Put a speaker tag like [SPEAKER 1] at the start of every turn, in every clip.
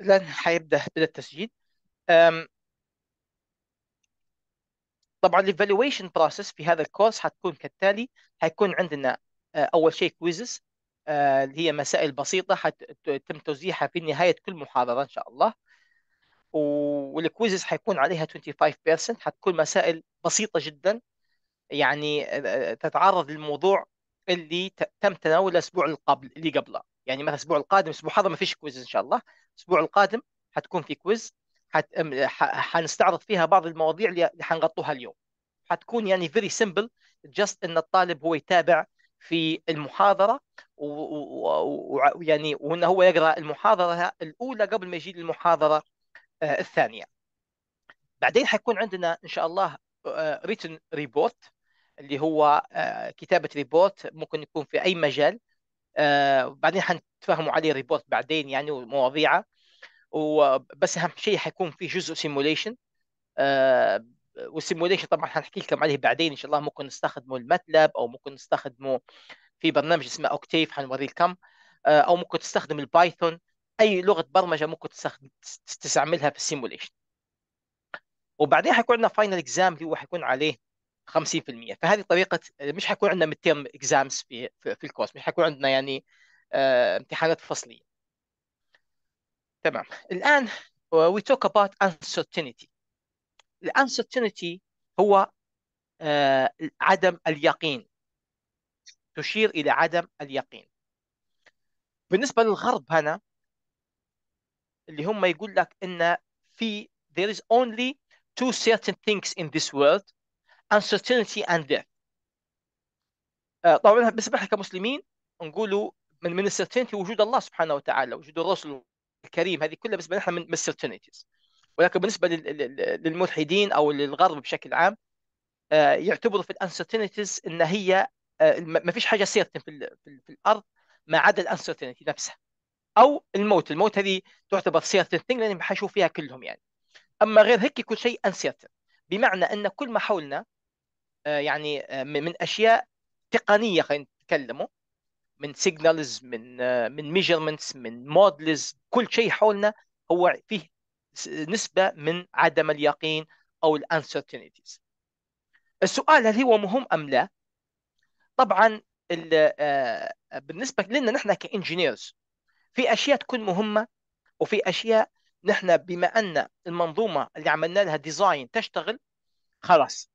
[SPEAKER 1] الآن هيبدأ بدا التسجيل أم طبعا الايفالويشن بروسس في هذا الكورس هتكون كالتالي هيكون عندنا آه، اول شيء كويزز آه، اللي هي مسائل بسيطه هتم توزيعها في نهايه كل محاضره ان شاء الله والكويزز هيكون عليها 25% هتكون مسائل بسيطه جدا يعني آه، تتعرض للموضوع اللي تم تناوله الاسبوع اللي قبل اللي قبله يعني مثلا الاسبوع القادم الاسبوع هذا ما فيش كويز ان شاء الله الاسبوع القادم حتكون في كويز حت... حنستعرض فيها بعض المواضيع اللي حنغطوها اليوم حتكون يعني فيري سمبل جاست ان الطالب هو يتابع في المحاضره ويعني و... و... يعني وانه هو يقرا المحاضره الاولى قبل ما يجي للمحاضره آه الثانيه بعدين حيكون عندنا ان شاء الله ريتن آه، ريبورت اللي هو آه كتابه ريبورت ممكن يكون في اي مجال وبعدين آه، حنتفاهموا عليه ريبورت بعدين يعني ومواضيعه وبس اهم شيء حيكون في جزء سيموليشن آه، والسيموليشن طبعا حنحكي لكم عليه بعدين ان شاء الله ممكن نستخدمه الماتلاب او ممكن نستخدمه في برنامج اسمه اوكتيف حنوريكم لكم آه، او ممكن تستخدم البايثون اي لغه برمجه ممكن تستخدم تستعملها في السيموليشن وبعدين حيكون عندنا فاينل اكزام اللي هو حيكون عليه 50% فهذه طريقه مش حيكون عندنا ميدتيرم اكزامز في في الكورس مش حيكون عندنا يعني آه، امتحانات فصليه تمام الان we talk about uncertainty الانسرتينتي هو آه، عدم اليقين تشير الى عدم اليقين بالنسبه للغرب هنا اللي هم يقول لك ان في there is only two certain things in this world uncertainty and death آه، طبعا بالنسبه احنا كمسلمين نقولوا من من السيرتينتي وجود الله سبحانه وتعالى وجود الرسل الكريم هذه كلها بالنسبه لنا من السيرتينتيز ولكن بالنسبه للملحدين او للغرب بشكل عام آه، يعتبروا في الانسرتينتيز ان هي آه، ما فيش حاجه سيرتن في, في الارض ما عدا الانسرتينتي نفسها او الموت الموت هذه تعتبر سيرتين ثينج لان حيشوف فيها كلهم يعني اما غير هيك كل شيء انسيرتن بمعنى ان كل ما حولنا آه، يعني آه، من اشياء تقنيه خلينا نتكلموا من سيجنالز من آه، من ميجرمنتس من مودلز كل شيء حولنا هو فيه نسبه من عدم اليقين او الانسرتينيتيز السؤال هل هو مهم ام لا طبعا بالنسبه لنا نحن كانجينيرز في اشياء تكون مهمه وفي اشياء نحن بما ان المنظومه اللي عملنا لها ديزاين تشتغل خلاص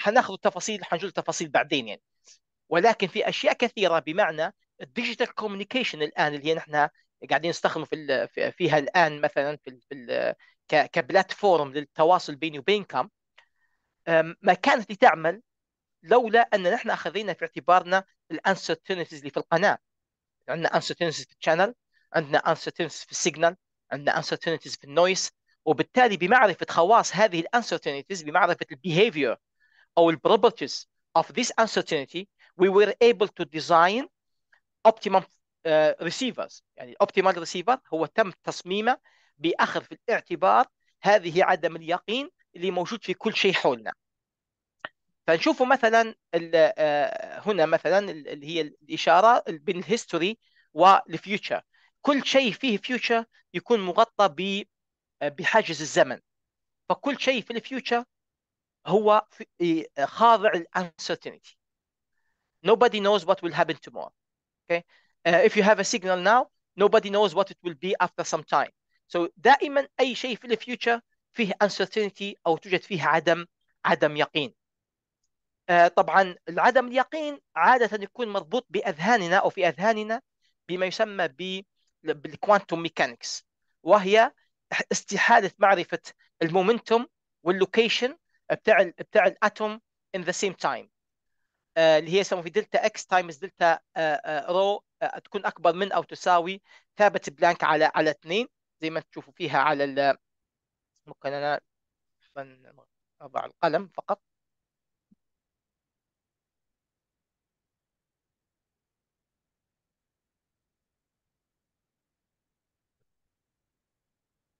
[SPEAKER 1] حناخذ التفاصيل حنجول التفاصيل بعدين يعني ولكن في اشياء كثيره بمعنى الديجيتال كوميونيكيشن الان اللي هي نحن قاعدين نستخدم في فيها الان مثلا في في كبلاتفورم للتواصل بيني وبينكم ما كانت لتعمل لولا ان نحن اخذنا في اعتبارنا الانسرتينتيز اللي في القناه عندنا انسرتينتيز في الشانل عندنا انسرتينتيز في السيجنال عندنا انسرتينتيز في النويس وبالتالي بمعرفه خواص هذه الانسرتينيتيز بمعرفه behavior او البروبرتيز of this uncertainty we were able to design optimum uh, receivers يعني optimal receiver هو تم تصميمه باخذ في الاعتبار هذه عدم اليقين اللي موجود في كل شيء حولنا فنشوفوا مثلا آه، هنا مثلا اللي هي الاشاره بين الهيستوري والفيوتشر كل شيء فيه فيوتشر يكون مغطى بحاجز الزمن فكل شيء في الفيوتشر هو في إيه، خاضع للانسرتينتي nobody knows what will happen tomorrow okay uh, if you have a signal now nobody knows what it will be after some time so دائما اي شيء في الفيوتشر فيه uncertainty او توجد فيه عدم عدم يقين uh, طبعا العدم اليقين عاده يكون مربوط باذهاننا او في اذهاننا بما يسمى بالكوانتوم ميكانكس وهي استحاله معرفه المومنتوم واللوكيشن بتاع الـ بتاع الاتوم ان ذا سيم تايم اللي هي يسموها في دلتا اكس تايمز دلتا آه، آه، رو آه، تكون اكبر من او تساوي ثابت بلانك على على اثنين زي ما تشوفوا فيها على ممكن انا اضع القلم فقط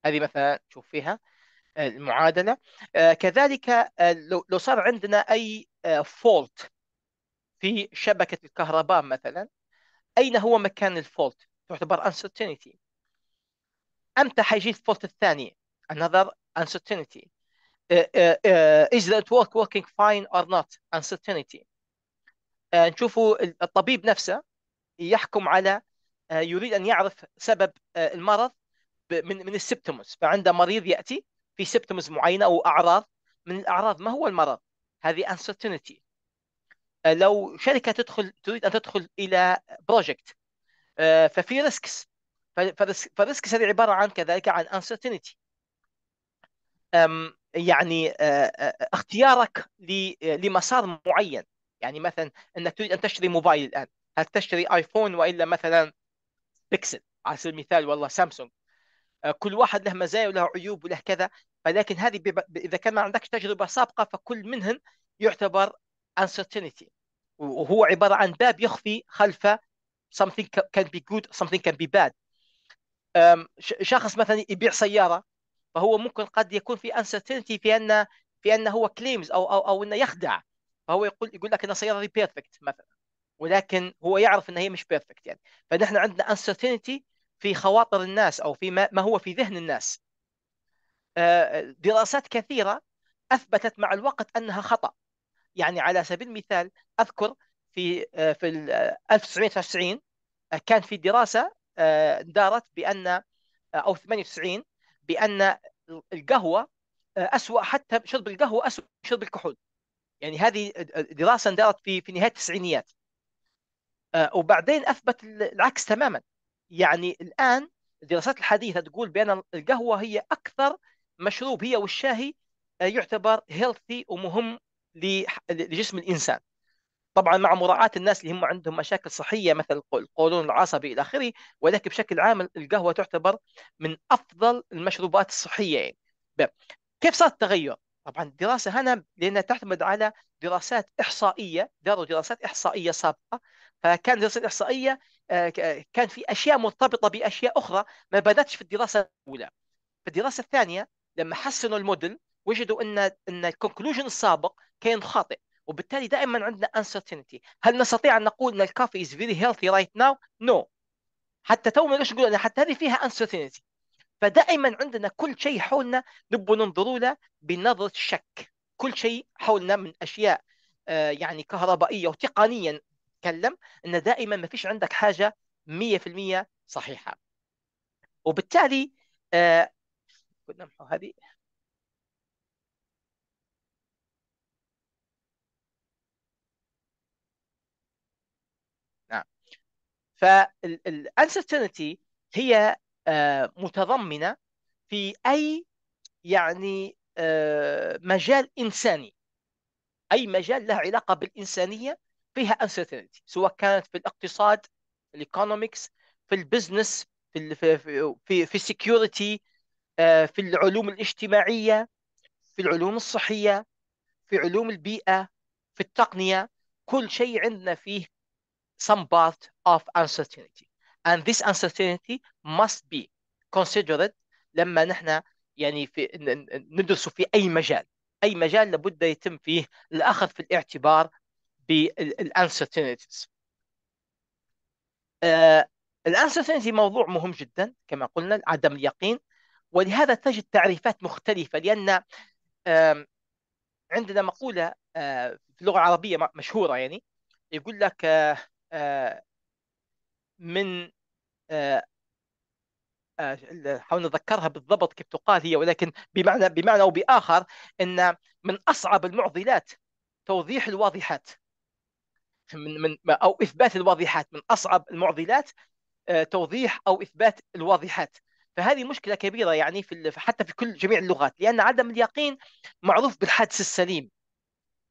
[SPEAKER 1] هذه مثلا تشوف فيها آه، المعادله آه، كذلك آه، لو صار عندنا اي فولت في شبكه الكهرباء مثلا اين هو مكان الفولت تعتبر uncertainty امتى حيجي الفولت الثاني another uncertainty is the network working fine or not uncertainty نشوفوا الطبيب نفسه يحكم على يريد ان يعرف سبب المرض من من السبتموس فعند مريض ياتي في سبتموس معينه او اعراض من الاعراض ما هو المرض؟ هذه انسرتينتي آه، لو شركه تدخل تريد ان تدخل الى بروجكت آه، ففي ريسكس فالريسكس هذه عباره عن كذلك عن انسرتينتي يعني آه، اختيارك لمسار معين يعني مثلا انك تريد ان تشتري موبايل الان هل تشتري ايفون والا مثلا بيكسل على سبيل المثال والله سامسونج آه، كل واحد له مزايا وله عيوب وله كذا ولكن هذه بب... اذا كان ما عندكش تجربه سابقه فكل منهن يعتبر uncertainty وهو عباره عن باب يخفي خلفه something can be good something can be bad شخص مثلا يبيع سياره فهو ممكن قد يكون في uncertainty في ان في ان هو كليمز او او او انه يخدع فهو يقول يقول لك ان السياره دي بيرفكت مثلا ولكن هو يعرف ان هي مش بيرفكت يعني فنحن عندنا uncertainty في خواطر الناس او في ما هو في ذهن الناس آه، دراسات كثيره اثبتت مع الوقت انها خطا يعني على سبيل المثال اذكر في آه، في 1999 آه، كان في دراسه دارت بان او 98 بان القهوه اسوء حتى شرب القهوه اسوء شرب الكحول يعني هذه دراسه دارت في في نهايه التسعينيات وبعدين اثبت العكس تماما يعني الآن الدراسات الحديثة تقول بأن القهوة هي أكثر مشروب هي والشاهي آه، يعتبر هيلثي ومهم لجسم الإنسان طبعا مع مراعاة الناس اللي هم عندهم مشاكل صحية مثل القولون العصبي إلى آخره ولكن بشكل عام القهوة تعتبر من أفضل المشروبات الصحية يعني. كيف صار التغير؟ طبعا الدراسة هنا لأنها تعتمد على دراسات إحصائية داروا دراسات إحصائية سابقة فكان دراسات إحصائية آه، آه، كان في اشياء مرتبطه باشياء اخرى ما بداتش في الدراسه الاولى في الدراسه الثانيه لما حسنوا الموديل وجدوا ان ان الكونكلوجن السابق كان خاطئ وبالتالي دائما عندنا uncertainty هل نستطيع ان نقول ان الكافي از فيري هيلثي رايت ناو نو حتى تو ما نقدرش نقول حتى هذه فيها uncertainty فدائما عندنا كل شيء حولنا نبغى ننظر له بنظره شك كل شيء حولنا من اشياء آه، يعني كهربائيه وتقنيا تتكلم ان دائما ما فيش عندك حاجه 100% صحيحه وبالتالي آه كنا هذه نعم فالانسرتينتي هي آه متضمنه في اي يعني آه مجال انساني اي مجال له علاقه بالانسانيه فيها uncertainty سواء كانت في الاقتصاد الايكونومكس في البزنس في في في السكيورتي آه، في العلوم الاجتماعيه في العلوم الصحيه في علوم البيئه في التقنيه كل شيء عندنا فيه some part of uncertainty and this uncertainty must be considered لما نحن يعني في ندرسه في اي مجال اي مجال لابد يتم فيه الاخذ في الاعتبار بالانسرتينتيز آه، الانسرتينتي موضوع مهم جدا كما قلنا عدم اليقين ولهذا تجد تعريفات مختلفه لان عندنا مقوله آه، في اللغه العربيه مشهوره يعني يقول لك آه، من حاول نذكرها بالضبط كيف تقال هي ولكن بمعنى بمعنى او باخر ان من اصعب المعضلات توضيح الواضحات من من او اثبات الواضحات من اصعب المعضلات آه، توضيح او اثبات الواضحات فهذه مشكله كبيره يعني في حتى في كل جميع اللغات لان عدم اليقين معروف بالحدس السليم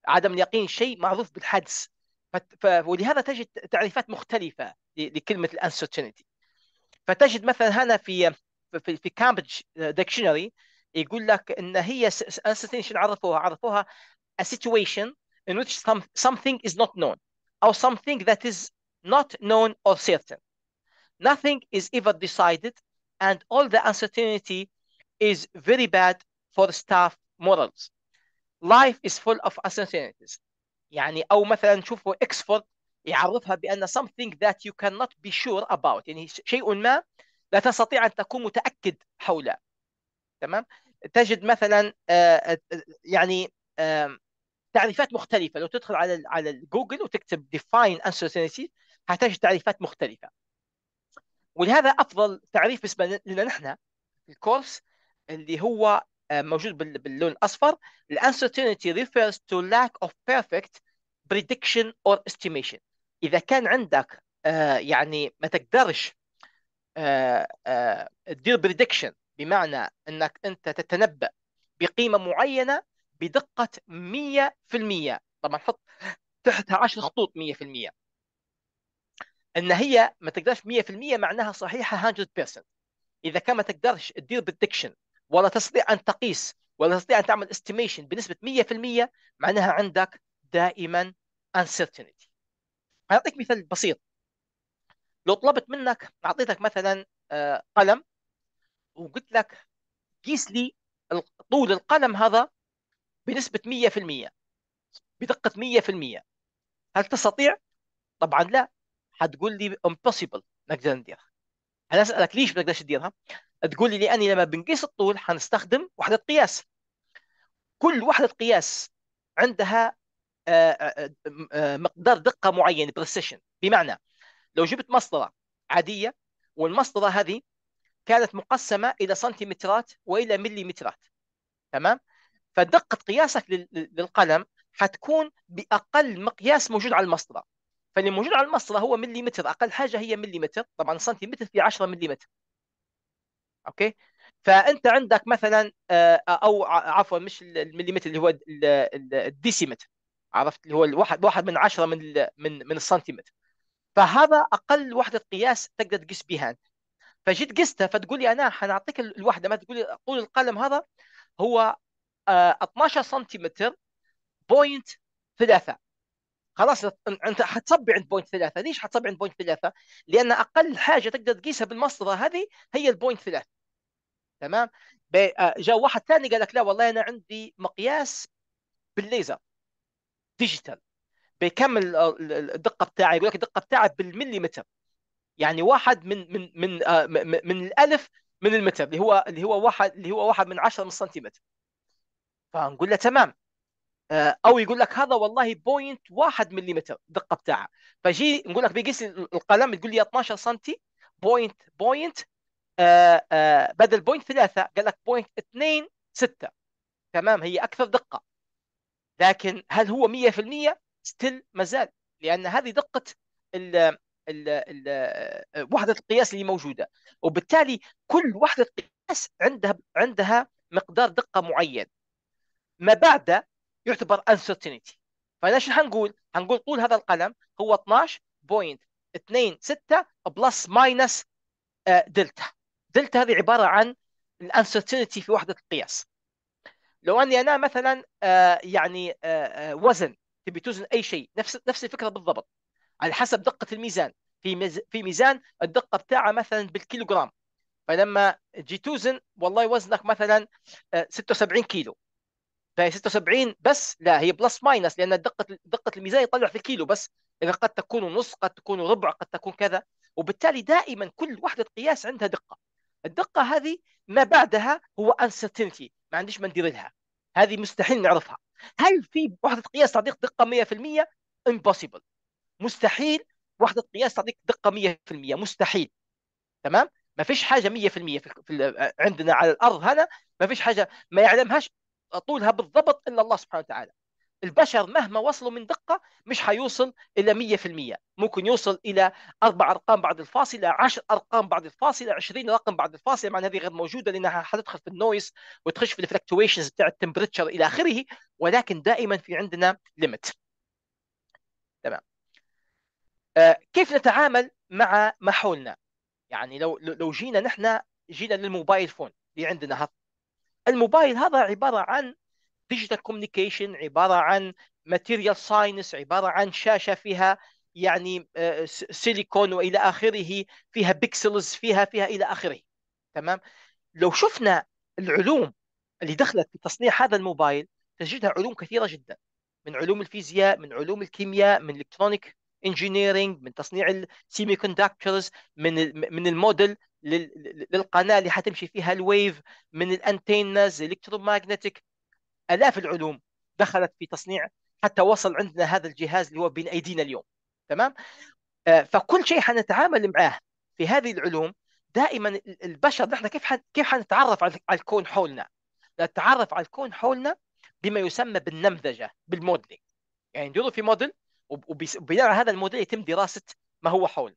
[SPEAKER 1] عدم اليقين شيء معروف بالحدس ولهذا تجد تعريفات مختلفه لكلمه الانسرتينتي فتجد مثلا هنا في في, في كامبريدج ديكشنري يقول لك ان هي انسرتينتي عرفوها عرفوها a situation in which something is not known or something that is not known or certain. Nothing is ever decided, and all the uncertainty is very bad for staff morals. Life is full of uncertainties. يعني أو مثلا شوفوا إكسفورد يعرفها بأن something that you cannot be sure about يعني شيء ما لا تستطيع أن تكون متأكد حوله تمام تجد مثلا يعني تعريفات مختلفه لو تدخل على على جوجل وتكتب ديفاين انسرتينتي هتجد تعريفات مختلفه ولهذا افضل تعريف بالنسبه لنا نحن في الكورس اللي هو آه، موجود باللون الاصفر الانسرتينتي refers to lack of perfect prediction or estimation اذا كان عندك آه، يعني ما تقدرش تدير آه، بريدكشن بمعنى انك انت تتنبأ بقيمه معينه بدقه 100% طبعا حط تحتها 10 خطوط 100% ان هي ما تقدرش 100% معناها صحيحه 100% اذا كان ما تقدرش تدير بالدكشن ولا تستطيع ان تقيس ولا تستطيع ان تعمل استيميشن بنسبه 100% معناها عندك دائما uncertainty اعطيك مثال بسيط لو طلبت منك اعطيتك مثلا آه، قلم وقلت لك قيس لي طول القلم هذا بنسبة 100% بدقة 100% هل تستطيع؟ طبعا لا حتقول لي امبوسيبل نقدر نديرها انا اسالك ليش ما نقدرش نديرها؟ تقول لي لاني لما بنقيس الطول حنستخدم وحده قياس كل وحده قياس عندها آه، آه، آه، مقدار دقه معين بريسيشن بمعنى لو جبت مسطره عاديه والمسطره هذه كانت مقسمه الى سنتيمترات والى مليمترات تمام فدقه قياسك للقلم حتكون باقل مقياس موجود على المسطره فاللي موجود على المسطره هو مليمتر اقل حاجه هي مليمتر طبعا سنتيمتر في 10 مليمتر اوكي فانت عندك مثلا آه، او عفوا مش المليمتر اللي هو الديسيمتر عرفت اللي هو الواحد واحد من عشرة من من من السنتيمتر فهذا اقل وحده قياس تقدر تقيس بها انت فجيت قستها فتقول لي انا حنعطيك الوحده ما تقول لي طول القلم هذا هو 12 آه، سنتيمتر بوينت ثلاثه خلاص انت حتصبي عند بوينت ثلاثه ليش حتصبي عند بوينت ثلاثه؟ لان اقل حاجه تقدر تقيسها بالمسطره هذه هي البوينت ثلاثه تمام؟ آه، جاء واحد ثاني قال لك لا والله انا عندي مقياس بالليزر ديجيتال بكم الدقه بتاعي يقول لك الدقه بتاعي بالمليمتر يعني واحد من من من آه، من الالف من المتر اللي هو اللي هو واحد اللي هو واحد من 10 من السنتيمتر فنقول له تمام آه، او يقول لك هذا والله بوينت واحد مليمتر الدقه بتاعه فجي نقول لك بيقيس القلم تقول لي 12 سم بوينت بوينت آه، آه، بدل بوينت ثلاثه قال لك بوينت اثنين سته تمام هي اكثر دقه لكن هل هو 100% ستيل ما زال لان هذه دقه ال ال ال وحده القياس اللي موجوده وبالتالي كل وحده قياس عندها عندها مقدار دقه معين ما بعده يعتبر انسرتينتي فاذا حنقول؟ حنقول طول هذا القلم هو 12.26 بلس ماينس دلتا دلتا هذه عباره عن الانسرتينتي في وحده القياس لو اني انا مثلا آه، يعني آه، آه، وزن تبي توزن اي شيء نفس نفس الفكره بالضبط على حسب دقه الميزان في في ميزان الدقه بتاعه مثلا بالكيلوغرام فلما تجي توزن والله وزنك مثلا 76 كيلو فهي 76 بس لا هي بلس ماينس لان دقه دقه الميزان يطلع في الكيلو بس اذا قد تكون نص قد تكون ربع قد تكون كذا وبالتالي دائما كل وحده قياس عندها دقه الدقه هذه ما بعدها هو انسرتينتي ما عنديش ما ندير لها هذه مستحيل نعرفها هل في وحده قياس تعطيك دقه 100% امبوسيبل مستحيل وحده قياس تعطيك دقه 100% مستحيل تمام ما فيش حاجه 100% في, عندنا على الارض هنا ما فيش حاجه ما يعلمهاش طولها بالضبط الا الله سبحانه وتعالى البشر مهما وصلوا من دقه مش حيوصل الى 100% ممكن يوصل الى اربع ارقام بعد الفاصله 10 ارقام بعد الفاصله 20 رقم بعد الفاصله مع هذه غير موجوده لانها حتدخل في النويز وتخش في الفلكتويشنز بتاع التمبريتشر الى اخره ولكن دائما في عندنا ليميت تمام آه كيف نتعامل مع ما حولنا يعني لو لو جينا نحن جينا للموبايل فون اللي عندنا الموبايل هذا عباره عن ديجيتال كوميونيكيشن عباره عن ماتيريال ساينس عباره عن شاشه فيها يعني آه، سيليكون والى اخره فيها بيكسلز فيها فيها الى اخره تمام لو شفنا العلوم اللي دخلت في تصنيع هذا الموبايل تجدها علوم كثيره جدا من علوم الفيزياء من علوم الكيمياء من الكترونيك انجينيرنج من تصنيع السيمي كوندكترز من من الموديل للقناه اللي حتمشي فيها الويف من الانتينز الكتروماغنتيك الاف العلوم دخلت في تصنيع حتى وصل عندنا هذا الجهاز اللي هو بين ايدينا اليوم تمام آه، فكل شيء حنتعامل معاه في هذه العلوم دائما البشر نحن كيف كيف حنتعرف على الكون حولنا؟ نتعرف على الكون حولنا بما يسمى بالنمذجه بالموديلنج يعني نديروا في موديل وبناء على هذا الموديل يتم دراسه ما هو حولنا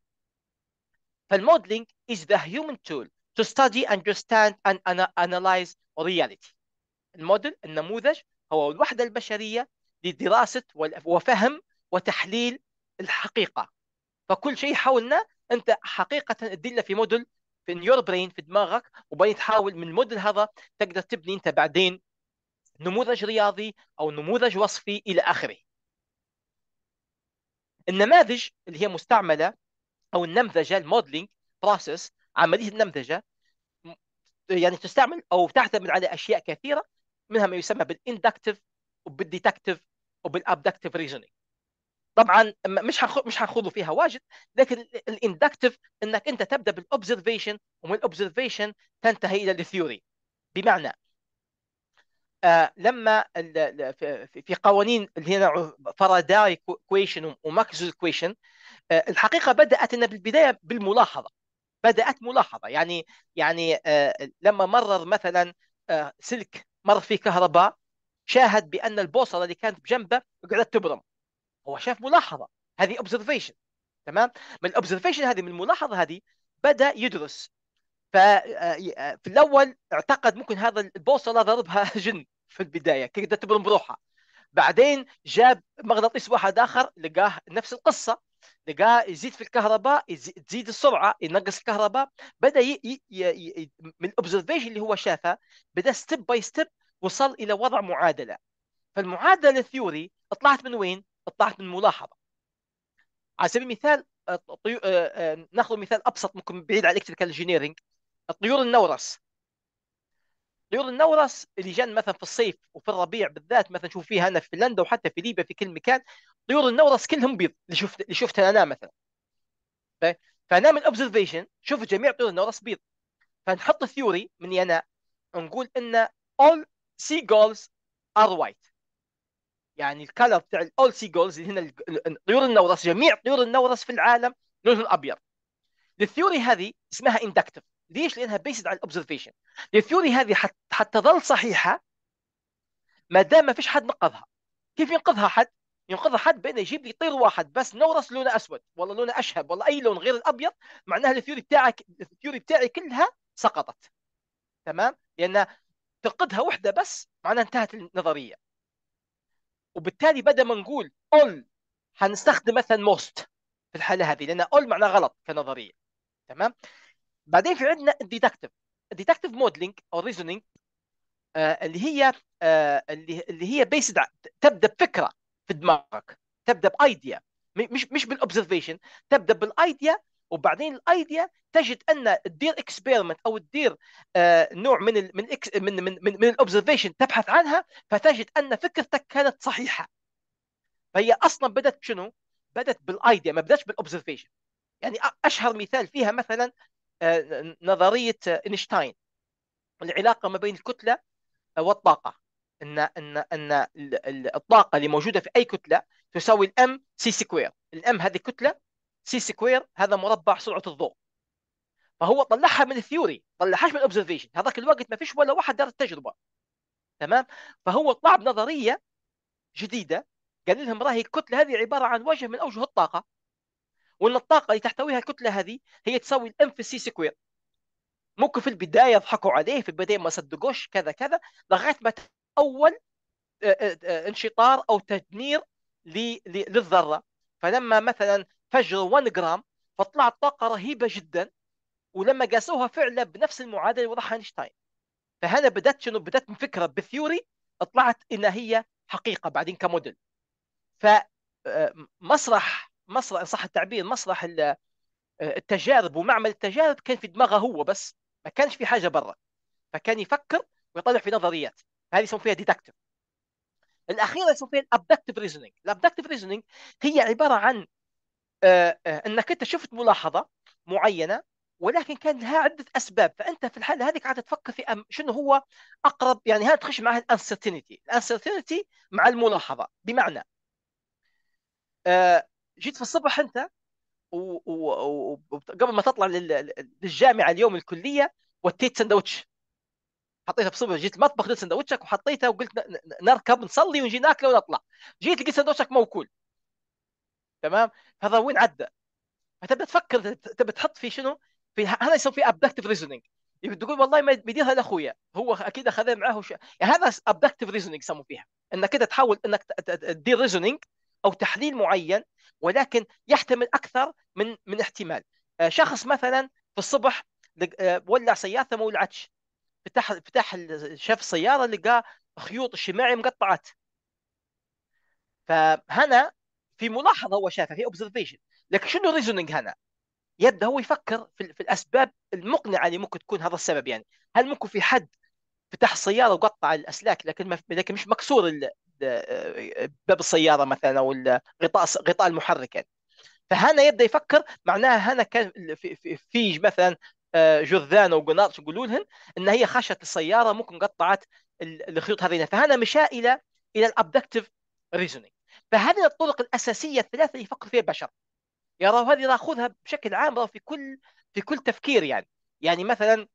[SPEAKER 1] فالموديلنج is the human tool to study, understand and analyze reality. الموديل النموذج هو الوحدة البشرية لدراسة وفهم وتحليل الحقيقة. فكل شيء حولنا أنت حقيقة تدل في موديل في نيور برين في دماغك وبعدين تحاول من الموديل هذا تقدر تبني أنت بعدين نموذج رياضي أو نموذج وصفي إلى آخره. النماذج اللي هي مستعملة او النمذجه الموديلنج بروسيس عمليه النمذجه يعني تستعمل او تعتمد على اشياء كثيره منها ما يسمى بالاندكتيف وبالديتكتيف وبالابدكتيف ريزونينج طبعا مش هنخ... مش حنخوض فيها واجد لكن الاندكتيف انك انت تبدا بالاوبزرفيشن ومن الاوبزرفيشن تنتهي الى الثيوري بمعنى آه لما في... قوانين اللي هنا فاراداي كويشن وماكسويل كويشن آه، الحقيقه بدات لنا بالبدايه بالملاحظه بدات ملاحظه يعني يعني آه، لما مرر مثلا آه، سلك مر فيه كهرباء شاهد بان البوصله اللي كانت بجنبه قعدت تبرم هو شاف ملاحظه هذه اوبزرفيشن تمام من الاوبزرفيشن هذه من الملاحظه هذه بدا يدرس في الاول اعتقد ممكن هذا البوصله ضربها جن في البدايه كدت تبرم بروحها بعدين جاب مغناطيس واحد اخر لقاه نفس القصه لقاه يزيد في الكهرباء تزيد السرعه ينقص الكهرباء بدا ي... ي... ي... من الاوبزرفيشن اللي هو شافها بدا ستيب باي ستيب وصل الى وضع معادله فالمعادله الثيوري طلعت من وين؟ طلعت من ملاحظه على سبيل المثال آه، طي... آه، آه، ناخذ مثال ابسط ممكن بعيد عن الكتريكال انجينيرنج الطيور النورس طيور النورس اللي جان مثلا في الصيف وفي الربيع بالذات مثلا نشوف فيها هنا في فنلندا وحتى في ليبيا في كل مكان طيور النورس كلهم بيض اللي شفت اللي شفتها انا مثلا فانا من اوبزرفيشن شوف جميع طيور النورس بيض فنحط ثيوري مني انا نقول ان all seagulls are white يعني الكالر بتاع الاول سي جولز اللي هنا طيور النورس جميع طيور النورس في العالم لونهم ابيض الثيوري هذه اسمها اندكتيف ليش؟ لانها بيسد على الاوبزرفيشن الثيوري هذه حتى حتظل صحيحه ما دام ما فيش حد نقضها كيف ينقضها حد؟ ينقذها حد بانه يجيب لي طير واحد بس نورس لونه اسود والله لونه اشهب والله اي لون غير الابيض معناها الثيوري بتاعك الثيوري بتاعي كلها سقطت تمام لان تنقذها وحده بس معناها انتهت النظريه وبالتالي بدل ما نقول اول حنستخدم مثلا موست في الحاله هذه لان اول معناه غلط كنظريه تمام بعدين في عندنا الديتكتيف الديتكتيف موديلنج او ريزونينج آه، اللي هي آه اللي هي بيسد تبدا بفكره في دماغك تبدا بايديا مش مش بالاوبزرفيشن تبدا بالايديا وبعدين الايديا تجد ان تدير اكسبيرمنت او تدير آه، نوع من الـ من من من, من, من الاوبزرفيشن تبحث عنها فتجد ان فكرتك كانت صحيحه فهي اصلا بدات شنو؟ بدات بالايديا ما بداتش بالاوبزرفيشن يعني اشهر مثال فيها مثلا آه، نظريه اينشتاين آه، العلاقه ما بين الكتله والطاقه ان ان ان الطاقه اللي موجوده في اي كتله تساوي الام سي سكوير الام هذه كتله سي سكوير هذا مربع سرعه الضوء فهو طلعها من الثيوري طلعهاش من الاوبزرفيشن هذاك الوقت ما فيش ولا واحد دار التجربه تمام فهو طلع بنظريه جديده قال لهم راهي الكتله هذه عباره عن وجه من اوجه الطاقه وان الطاقه اللي تحتويها الكتله هذه هي تساوي الام في السي سكوير ممكن في البدايه يضحكوا عليه في البدايه ما صدقوش كذا كذا لغايه ما اول آه، آه، آه، انشطار او تدمير للذره فلما مثلا فجروا 1 جرام فطلعت طاقه رهيبه جدا ولما قاسوها فعلا بنفس المعادله اللي وضعها اينشتاين فهنا بدات شنو بدات من فكره بثيوري طلعت انها هي حقيقه بعدين كموديل فمسرح مسرح ان صح التعبير مسرح التجارب ومعمل التجارب كان في دماغه هو بس ما كانش في حاجه برا فكان يفكر ويطلع في نظريات هذه يسمون فيها ديدكتيف الاخيره يسمون فيها الابدكتيف ريزنينج الابدكتيف ريزنينج هي عباره عن آه، آه، انك انت شفت ملاحظه معينه ولكن كان لها عده اسباب فانت في الحاله هذيك قاعد تفكر في أم شنو هو اقرب يعني هذا تخش معها الانسرتينيتي الانسرتينيتي مع الملاحظه بمعنى آه، جيت في الصبح انت وقبل ما تطلع للجامعه اليوم الكليه وتيت سندوتش حطيتها في صبح جيت المطبخ درت سندوتشك وحطيتها وقلت نركب نصلي ونجي ناكله ونطلع جيت لقيت سندوتشك موكول تمام هذا وين عدى فتبدا تفكر تبدا تحط في شنو في هذا يسمى في ابدكتيف ريزونينج تقول والله ما بيديرها لاخويا هو اكيد اخذها معاه وش... يعني هذا ابدكتيف ريزونينج يسموه فيها انك كده تحاول انك تدير ريزونينج او تحليل معين ولكن يحتمل اكثر من من احتمال آه، شخص مثلا في الصبح آه، ولع سيارته ما ولعتش فتح فتح شاف السياره لقى خيوط الشماعي مقطعات فهنا في ملاحظه هو شافها في اوبزرفيشن لكن شنو الريزوننج هنا؟ يبدا هو يفكر في, في الاسباب المقنعه اللي ممكن تكون هذا السبب يعني هل ممكن في حد فتح السياره وقطع الاسلاك لكن لكن مش مكسور باب السياره مثلا او غطاء غطاء المحرك يعني. فهنا يبدا يفكر معناها هنا كان في, في, في مثلا آه، جرذان وقناط يقولوا لهن ان هي خشت السياره ممكن قطعت الخيوط هذه فهنا مشى الى الى الابدكتيف ريزونينج فهذه الطرق الاساسيه الثلاثه اللي يفكر فيها البشر يروا هذه ناخذها بشكل عام في كل في كل تفكير يعني يعني مثلا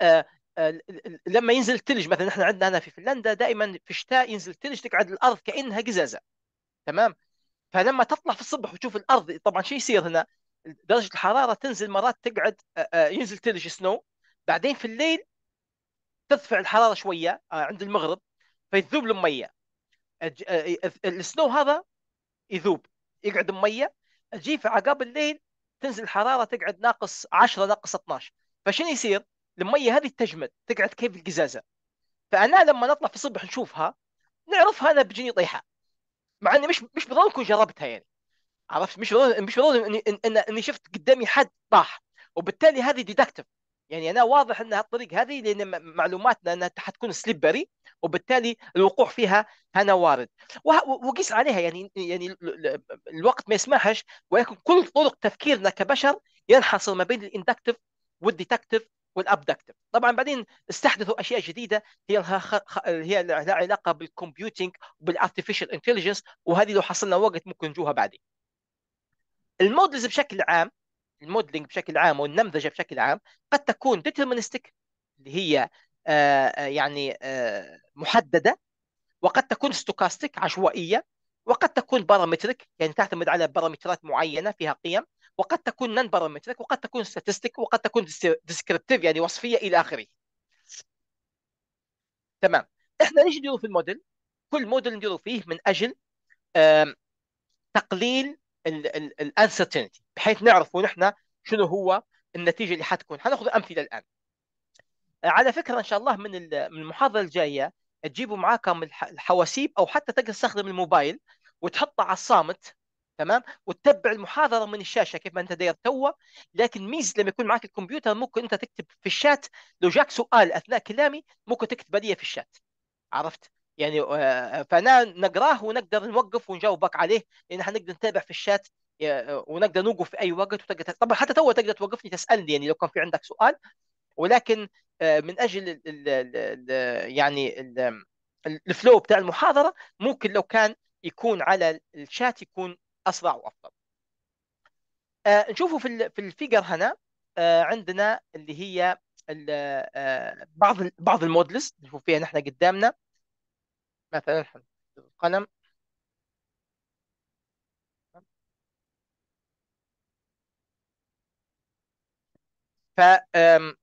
[SPEAKER 1] آه، آه، لما ينزل الثلج مثلا احنا عندنا هنا في فنلندا دائما في الشتاء ينزل الثلج تقعد الارض كانها قزازه تمام فلما تطلع في الصبح وتشوف الارض طبعا شو يصير هنا درجه الحراره تنزل مرات تقعد آه، آه، ينزل ثلج سنو بعدين في الليل ترتفع الحراره شويه آه، عند المغرب فيذوب الميه السنو هذا يذوب يقعد ميه تجي في عقاب الليل تنزل الحراره تقعد ناقص 10 ناقص 12 فشنو يصير؟ الميه هذه تجمد تقعد كيف القزازه فانا لما نطلع في الصبح نشوفها نعرفها انا بجني طيحه مع اني مش مش بظنكم جربتها يعني عرفت مش ضروري مش ضروري اني إن اني شفت قدامي حد طاح وبالتالي هذه ديدكتيف يعني انا واضح ان الطريق هذه لان معلوماتنا انها حتكون سليبري وبالتالي الوقوع فيها هنا وارد وقيس عليها يعني يعني الوقت ما يسمحش ولكن كل طرق تفكيرنا كبشر ينحصر ما بين الاندكتيف والديتكتيف والابدكتيف طبعا بعدين استحدثوا اشياء جديده هي هي لها علاقه بالكمبيوتنج وبالارتفيشال انتليجنس وهذه لو حصلنا وقت ممكن نجوها بعدين المودلز بشكل عام المودلينج بشكل عام والنمذجه بشكل عام قد تكون ديترمينستيك اللي هي آه، آه، يعني آه، محدده وقد تكون ستوكاستيك عشوائيه وقد تكون بارامتريك يعني تعتمد على بارامترات معينه فيها قيم وقد تكون نان بارامتريك وقد تكون ستاتستيك وقد تكون ديسكريبتيف يعني وصفيه الى اخره تمام احنا ليش نديروا في الموديل كل موديل نديروا فيه من اجل تقليل الانسرتينتي بحيث نعرف نحن شنو هو النتيجه اللي حتكون حناخذ امثله الان على فكره ان شاء الله من من المحاضره الجايه تجيبوا معاكم الحواسيب او حتى تقدر تستخدم الموبايل وتحطه على الصامت تمام وتتبع المحاضره من الشاشه كيف ما انت داير توا لكن ميزه لما يكون معك الكمبيوتر ممكن انت تكتب في الشات لو جاك سؤال اثناء كلامي ممكن تكتب لي في الشات عرفت يعني آه، آه، فانا نقراه ونقدر نوقف ونجاوبك عليه لان حنقدر نتابع في الشات آه، ونقدر نوقف في اي وقت وتقدر طبعا حتى تو تقدر توقفني تسالني يعني لو كان في عندك سؤال ولكن من اجل الـ الـ الـ يعني الفلو بتاع المحاضره ممكن لو كان يكون على الشات يكون اسرع وافضل. آه في في الفيجر هنا آه عندنا اللي هي بعض بعض المودلز نشوف فيها نحن قدامنا مثلا القلم القلم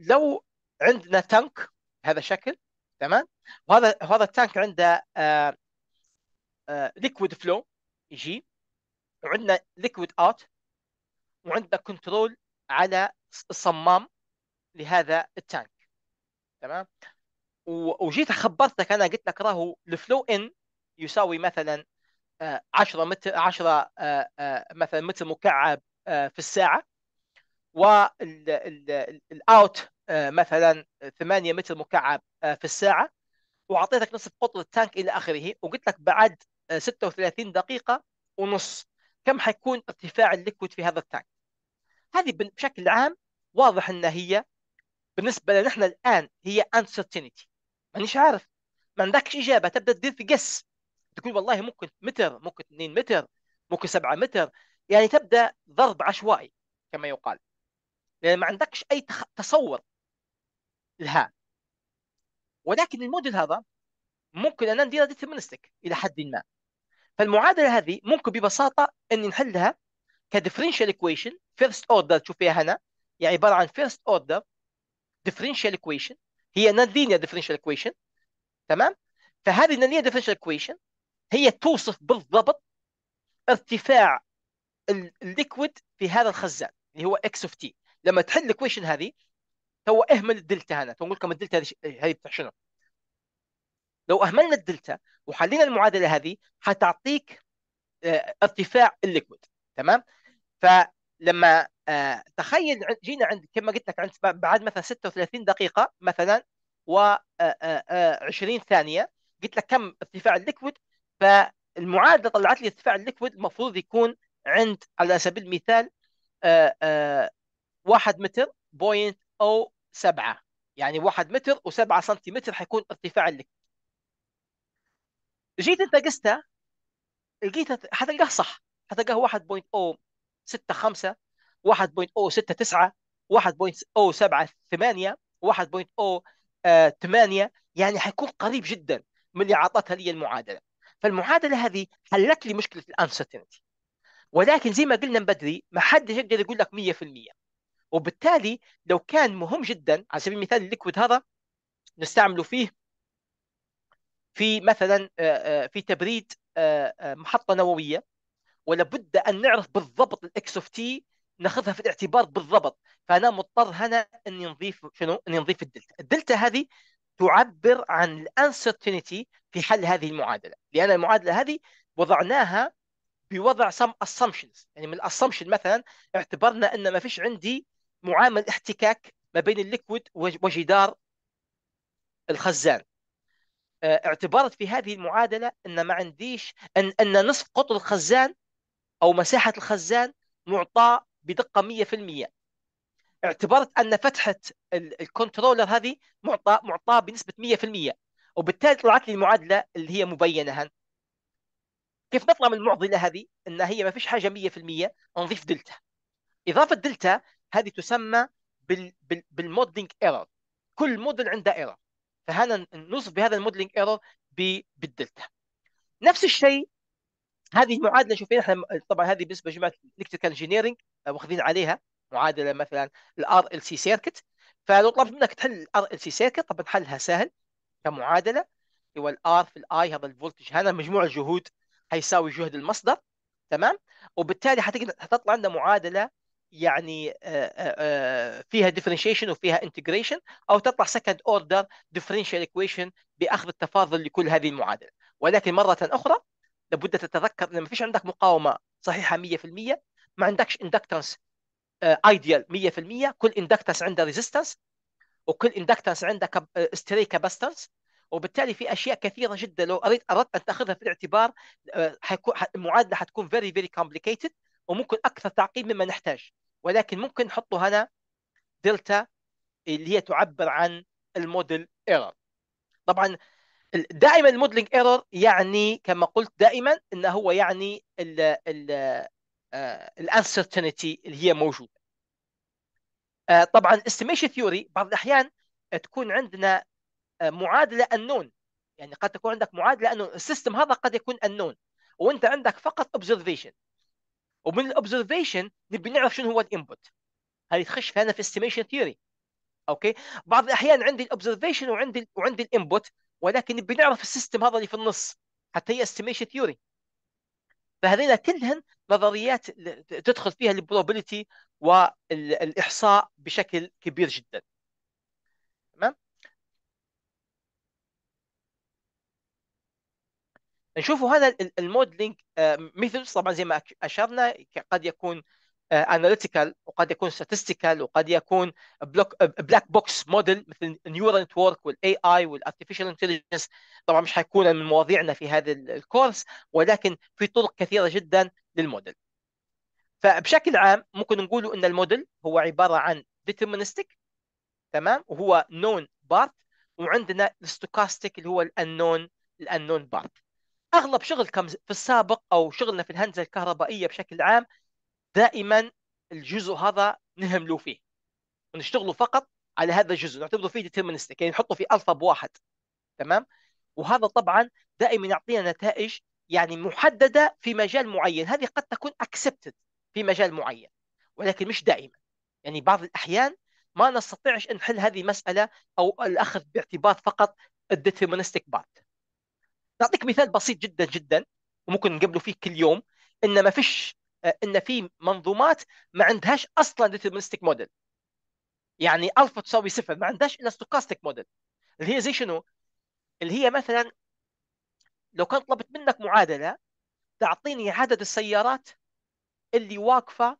[SPEAKER 1] فلو عندنا تانك هذا شكل تمام وهذا وهذا التانك عنده ليكويد آه، فلو آه، يجي وعندنا ليكويد اوت وعندنا كنترول على الصمام لهذا التانك تمام وجيت خبرتك انا قلت لك راهو الفلو ان يساوي مثلا 10 آه، متر 10 آه، آه، مثلا متر مكعب في الساعه والاوت مثلا 8 متر مكعب في الساعه واعطيتك نصف قطر التانك الى اخره وقلت لك بعد 36 دقيقه ونص كم حيكون ارتفاع الليكويد في هذا التانك هذه بشكل عام واضح ان هي بالنسبه لنا نحن الان هي انسرتينيتي مانيش عارف ما عندكش اجابه تبدا تدير في قس تقول والله ممكن متر ممكن 2 متر ممكن 7 متر يعني تبدا ضرب عشوائي كما يقال لان يعني ما عندكش اي تصور لها ولكن الموديل هذا ممكن ان نديرها ديترمينستيك الى حد ما فالمعادله هذه ممكن ببساطه اني نحلها كديفرنشال ايكويشن فيرست اوردر تشوف فيها هنا يعني عباره عن فيرست اوردر ديفرنشال ايكويشن هي نون لينير ديفرنشال ايكويشن تمام فهذه النون لينير ديفرنشال ايكويشن هي توصف بالضبط ارتفاع الليكويد في هذا الخزان اللي هو اكس اوف تي لما تحل الايكويشن هذه تو اهمل الدلتا هنا تقول لكم الدلتا هذه شنو لو اهملنا الدلتا وحلينا المعادله هذه حتعطيك آه، ارتفاع الليكويد تمام ف لما آه، تخيل جينا عند كما قلت لك عند بعد مثلا 36 دقيقه مثلا و 20 آه، آه، ثانيه قلت لك كم ارتفاع الليكويد فالمعادله طلعت لي ارتفاع الليكويد المفروض يكون عند على سبيل المثال 1 متر بوينت او 7 يعني 1 متر و7 سنتيمتر حيكون ارتفاع الليكويد جيت انت قستها لقيت حتلقاه صح حتلقاه 1.0 65 1.069 1.078 1.08 يعني حيكون قريب جدا من اللي اعطتها لي المعادله فالمعادله هذه حلت لي مشكله الانسرتينتي ولكن زي ما قلنا من بدري ما حدش يقدر يقول لك 100% وبالتالي لو كان مهم جدا على سبيل المثال الليكويد هذا نستعمله فيه في مثلا آه، آه، في تبريد آه، محطه نوويه ولابد ان نعرف بالضبط الاكس اوف تي ناخذها في الاعتبار بالضبط فانا مضطر هنا اني نضيف شنو اني نضيف الدلتا الدلتا هذه تعبر عن الانسرتينتي في حل هذه المعادله لان المعادله هذه وضعناها بوضع سم assumptions يعني من الاسامبشن مثلا اعتبرنا ان ما فيش عندي معامل احتكاك ما بين الليكويد وجدار الخزان آه، اعتبرت في هذه المعادله ان ما عنديش ان ان نصف قطر الخزان أو مساحة الخزان معطاة بدقة 100% اعتبرت أن فتحة الكنترولر هذه معطى معطاة بنسبة 100% وبالتالي طلعت لي المعادلة اللي هي مبينة هن. كيف نطلع من المعضلة هذه؟ أن هي ما فيش حاجة 100% نضيف دلتا إضافة دلتا هذه تسمى بال... بال... بالمودلينج ايرور كل موديل عنده ايرور فهنا نوصف بهذا المودلينج ايرور بالدلتا نفس الشيء هذه المعادله شوفي احنا طبعا هذه بالنسبه لجماعه الكتريكال انجينيرنج واخذين عليها معادله مثلا الار ال سي سيركت فلو طلبت منك تحل الار ال سي سيركت طبعا حلها سهل كمعادله هو الار في الاي هذا الفولتج هذا مجموع الجهود هيساوي جهد المصدر تمام وبالتالي حتقدر حتطلع عندنا معادله يعني آه، آه، آه، فيها ديفرنشيشن وفيها انتجريشن او تطلع سكند اوردر ديفرنشال ايكويشن باخذ التفاضل لكل هذه المعادله ولكن مره اخرى لابد تتذكر ان ما فيش عندك مقاومه صحيحه 100% ما عندكش اندكتنس ايديال 100% كل اندكتنس عنده ريزيستنس وكل اندكتنس عنده ستري كاباستنس آه، وبالتالي في اشياء كثيره جدا لو اردت اردت ان تاخذها في الاعتبار آه، حيكون المعادله حتكون فيري فيري كومبليكيتد وممكن اكثر تعقيد مما نحتاج ولكن ممكن نحطه هنا دلتا اللي هي تعبر عن الموديل ايرور طبعا دائما المودلينج ايرور يعني كما قلت دائما ان هو يعني آه، الانسرتينتي اللي هي موجوده آه، طبعا الاستيميشن ثيوري بعض الاحيان تكون عندنا آه، معادله النون يعني قد تكون عندك معادله انون السيستم هذا قد يكون النون وانت عندك فقط اوبزرفيشن ومن الاوبزرفيشن نبي نعرف شنو هو الانبوت هذه تخش هنا في استيميشن ثيوري اوكي بعض الاحيان عندي الاوبزرفيشن وعندي وعندي الانبوت ولكن بنعرف السيستم هذا اللي في النص حتى هي استيميشن ثيوري فهذه كلهن نظريات تدخل فيها البروبابيلتي والاحصاء بشكل كبير جدا تمام نشوفوا هذا المودلينج آه، ميثودز طبعا زي ما اشرنا قد يكون اناليتيكال آه، وقد يكون statistical وقد يكون بلوك بلاك بوكس موديل مثل نيورال نتورك والاي اي والارتفيشال انتليجنس طبعا مش حيكون من مواضيعنا في هذا الكورس ولكن في طرق كثيره جدا للموديل فبشكل عام ممكن نقول ان الموديل هو عباره عن deterministic تمام وهو known part وعندنا stochastic اللي هو الانون الانون بارت اغلب شغل في السابق او شغلنا في الهندسه الكهربائيه بشكل عام دائما الجزء هذا نهملوا فيه ونشتغلوا فقط على هذا الجزء نعتبره فيه ديترمينستيك يعني نحطه في الفا بواحد تمام وهذا طبعا دائما يعطينا نتائج يعني محدده في مجال معين هذه قد تكون اكسبتد في مجال معين ولكن مش دائما يعني بعض الاحيان ما نستطيعش ان نحل هذه المساله او الاخذ باعتبار فقط الديترمينستيك بارت نعطيك مثال بسيط جدا جدا وممكن نقابله فيه كل يوم ان ما فيش آه، ان في منظومات ما عندهاش اصلا ديترمينستيك موديل يعني الفا تساوي صفر ما عندهاش الا ستوكاستيك موديل اللي هي زي شنو؟ اللي هي مثلا لو كان طلبت منك معادله تعطيني عدد السيارات اللي واقفه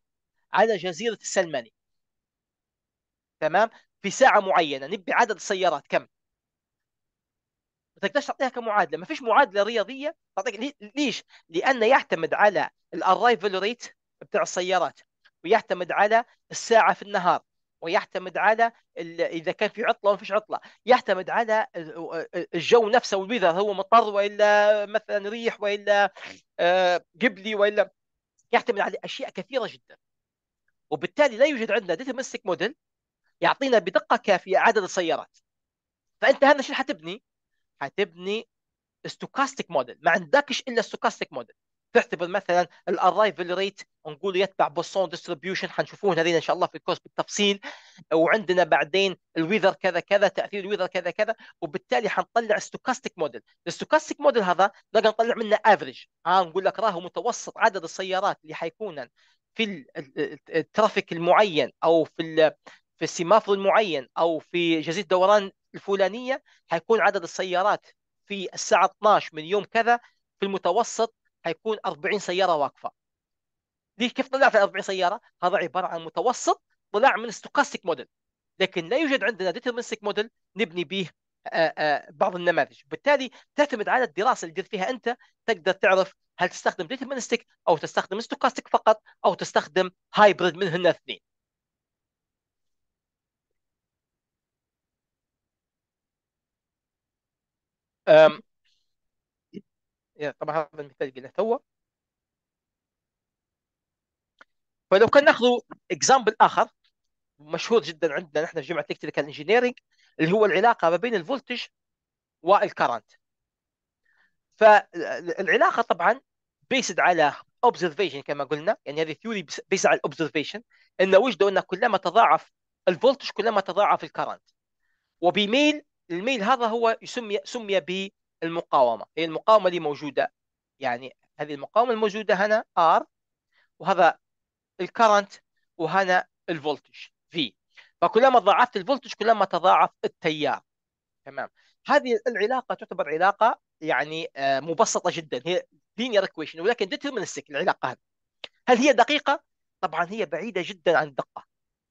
[SPEAKER 1] على جزيره السلماني تمام في ساعه معينه نبي عدد السيارات كم ما تقدرش تعطيها كمعادله ما فيش معادله رياضيه تعطيك ليش؟ لانه يعتمد على الارايفل ريت بتاع السيارات ويعتمد على الساعه في النهار ويعتمد على اذا كان في عطله وما فيش عطله يعتمد على الجو نفسه والبيضه هو مطر والا مثلا ريح والا قبلي آه، والا يعتمد على اشياء كثيره جدا وبالتالي لا يوجد عندنا ديتمستك موديل يعطينا بدقه كافيه عدد السيارات فانت هذا شو حتبني؟ حتبني ستوكاستيك موديل ما عندكش الا ستوكاستيك موديل تعتبر مثلا الارايفل ريت نقول يتبع بوسون ديستريبيوشن حنشوفوه هذين ان شاء الله في الكورس بالتفصيل وعندنا بعدين الويذر كذا كذا تاثير الويذر كذا كذا وبالتالي حنطلع ستوكاستيك موديل الستوكاستيك موديل هذا نقدر نطلع منه افريج ها نقول لك راهو متوسط عدد السيارات اللي حيكون في الترافيك المعين او في في السيمافور المعين او في جزيره دوران الفلانيه حيكون عدد السيارات في الساعه 12 من يوم كذا في المتوسط حيكون 40 سياره واقفه ليش كيف طلعت 40 سياره هذا عباره عن متوسط طلع من ستوكاستيك موديل لكن لا يوجد عندنا ديترمنستيك موديل نبني به آه، آه، بعض النماذج بالتالي تعتمد على الدراسه اللي دير فيها انت تقدر تعرف هل تستخدم ديترمنستيك او تستخدم ستوكاستيك فقط او تستخدم هايبريد منهن اثنين أم طبعا هذا المثال قلنا تو فلو كان ناخذ اكزامبل اخر مشهور جدا عندنا نحن في جامعه الكتريكال انجينيرنج اللي هو العلاقه ما بين الفولتج والكرنت فالعلاقه طبعا بيسد على اوبزرفيشن كما قلنا يعني هذه ثيوري بيسد على الاوبزرفيشن ان وجدوا ان كلما تضاعف الفولتج كلما تضاعف الكرنت وبميل الميل هذا هو يسمي سمي بالمقاومه هي إيه، المقاومه اللي موجوده يعني هذه المقاومه الموجوده هنا ار وهذا الكرنت وهنا الفولتج في فكلما ضاعفت الفولتج كلما تضاعف التيار تمام هذه العلاقه تعتبر علاقه يعني آه، مبسطه جدا هي لينير ولكن ديترمينستيك العلاقه هذه هل هي دقيقه؟ طبعا هي بعيده جدا عن الدقه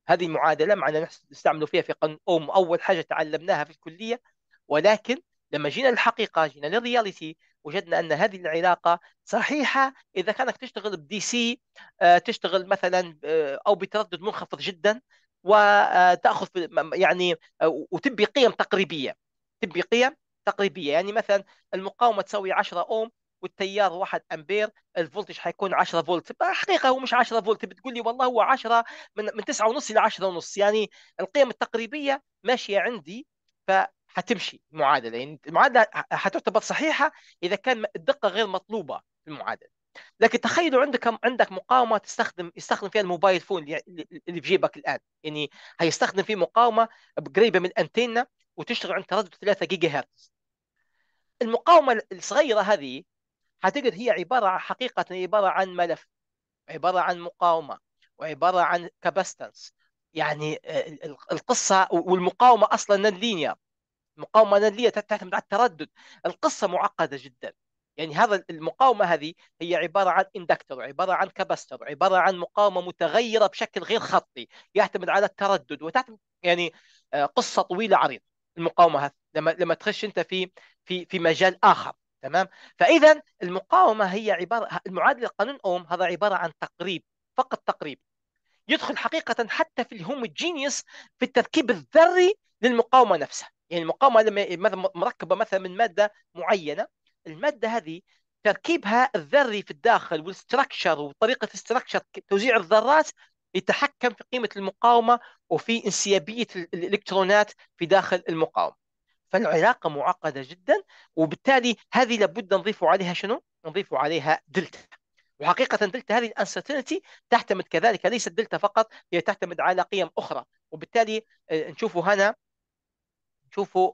[SPEAKER 1] هذه معادله معنا نستعملوا فيها في قانون اوم اول حاجه تعلمناها في الكليه ولكن لما جينا للحقيقه جينا للرياليتي وجدنا ان هذه العلاقه صحيحه اذا كانك تشتغل بدي سي آه، تشتغل مثلا آه، او بتردد منخفض جدا وتاخذ آه، يعني وتبي قيم تقريبيه تبي قيم تقريبيه يعني مثلا المقاومه تساوي 10 اوم والتيار 1 امبير الفولتج حيكون 10 فولت حقيقه هو مش 10 فولت بتقول لي والله هو 10 من من 9 ونص الى 10 ونص يعني القيم التقريبيه ماشيه عندي فحتمشي المعادله يعني المعادله حتعتبر صحيحه اذا كان الدقه غير مطلوبه في المعادله لكن تخيلوا عندك عندك مقاومه تستخدم يستخدم فيها الموبايل فون اللي في جيبك الان يعني هيستخدم فيه مقاومه قريبه من الانتينا وتشتغل عند تردد 3 جيجا هرتز المقاومه الصغيره هذه حتجد هي عباره حقيقه عباره عن ملف عباره عن مقاومه وعباره عن كاباستنس يعني آه، القصه والمقاومه اصلا نون المقاومه نون تعتمد على التردد القصه معقده جدا يعني هذا المقاومه هذه هي عباره عن اندكتر عباره عن كاباستر عباره عن مقاومه متغيره بشكل غير خطي يعتمد على التردد وتعتمد يعني آه، قصه طويله عريضه المقاومه هذه لما لما تخش انت في في في مجال اخر تمام فاذا المقاومه هي عباره المعادله قانون اوم هذا عباره عن تقريب فقط تقريب يدخل حقيقه حتى في الهوموجينيوس في التركيب الذري للمقاومه نفسها يعني المقاومه لما مركبه مثلا من ماده معينه الماده هذه تركيبها الذري في الداخل والستركشر وطريقه الستركشر توزيع الذرات يتحكم في قيمه المقاومه وفي انسيابيه الالكترونات في داخل المقاومه فالعلاقه معقده جدا وبالتالي هذه لابد نضيف عليها شنو؟ نضيف عليها دلتا وحقيقة دلتا هذه الانسرتينتي تعتمد كذلك ليست دلتا فقط هي تعتمد على قيم أخرى وبالتالي آه، نشوفوا هنا نشوفوا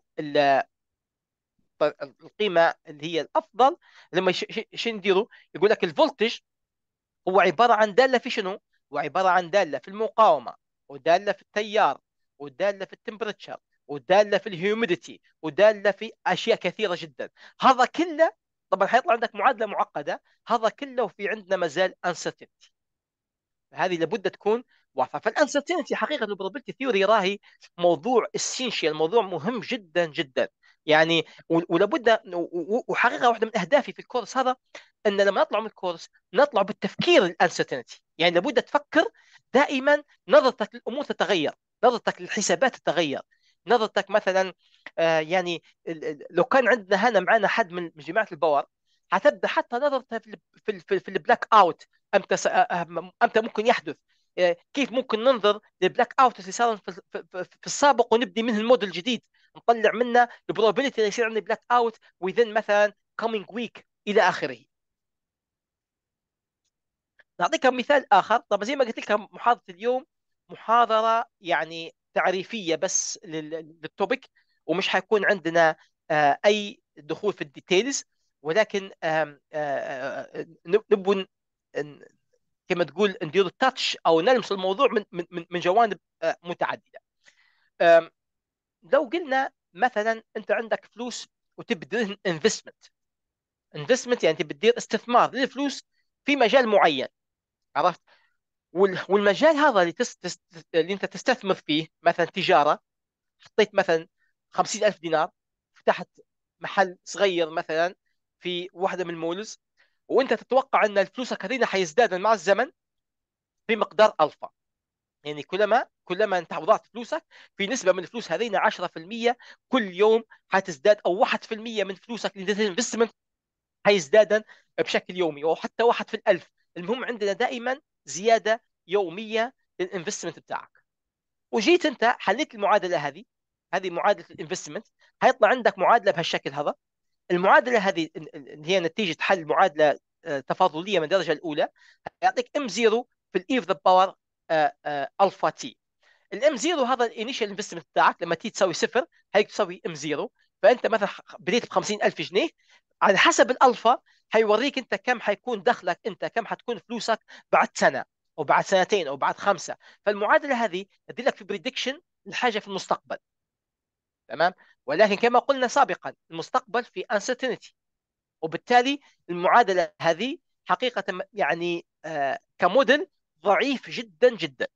[SPEAKER 1] القيمة اللي هي الأفضل لما شو نديروا يقول لك الفولتج هو عبارة عن دالة في شنو؟ هو عبارة عن دالة في المقاومة ودالة في التيار ودالة في التمبرتشر وداله في الهيوميديتي وداله في اشياء كثيره جدا هذا كله طبعا حيطلع عندك معادله معقده هذا كله وفي عندنا مازال انسرتينتي هذه لابد تكون واضحه فالانسرتينتي حقيقه البروبابيلتي ثيوري راهي موضوع اسينشال موضوع مهم جدا جدا يعني ولابد وحقيقه واحده من اهدافي في الكورس هذا ان لما نطلع من الكورس نطلع بالتفكير الانسرتينتي يعني لابد تفكر دائما نظرتك للامور تتغير نظرتك للحسابات تتغير نظرتك مثلا آه، يعني لو كان عندنا هنا معنا حد من جماعه الباور حتبدا حتى نظرته في في, في البلاك اوت امتى امتى آه، آه، ممكن يحدث كيف ممكن ننظر للبلاك اوت اللي صار في, السابق ونبني منه الموديل الجديد نطلع منه البروبابيلتي اللي يصير عندي بلاك اوت within مثلا كومينج ويك الى اخره نعطيك مثال اخر طبعا زي ما قلت لك محاضره اليوم محاضره يعني تعريفيه بس للتوبيك ومش حيكون عندنا آه، اي دخول في الديتيلز ولكن آه، آه، نبغى كما تقول ندير تاتش او نلمس الموضوع من من جوانب متعدده لو قلنا مثلا انت عندك فلوس وتبدي انفستمنت انفستمنت يعني تبي تدير استثمار للفلوس في مجال معين عرفت والمجال هذا اللي تست... اللي انت تستثمر فيه مثلا تجاره حطيت مثلا خمسين ألف دينار فتحت محل صغير مثلا في واحدة من المولز وانت تتوقع ان فلوسك هذين حيزداد مع الزمن بمقدار الفا يعني كلما كلما انت وضعت فلوسك في نسبه من الفلوس هذين 10% كل يوم حتزداد او 1% من فلوسك الانفستمنت حيزداد بشكل يومي او حتى واحد في الالف المهم عندنا دائما زياده يوميه للانفستمنت بتاعك وجيت انت حليت المعادله هذه هذه معادله الانفستمنت حيطلع عندك معادله بهالشكل هذا المعادله هذه اللي هي نتيجه حل معادله آه، تفاضليه من الدرجه الاولى يعطيك ام زيرو في الاي ذا باور الفا تي الام زيرو هذا الانيشال انفستمنت بتاعك لما تيجي تسوي صفر هيك تسوي ام زيرو فانت مثلا بديت ب 50000 جنيه على حسب الالفا حيوريك انت كم حيكون دخلك انت كم حتكون فلوسك بعد سنه او بعد سنتين او بعد خمسه فالمعادله هذه تدلك في بريدكشن لحاجه في المستقبل تمام ولكن كما قلنا سابقا المستقبل في انسرتينتي وبالتالي المعادله هذه حقيقه يعني آه، كموديل ضعيف جدا جدا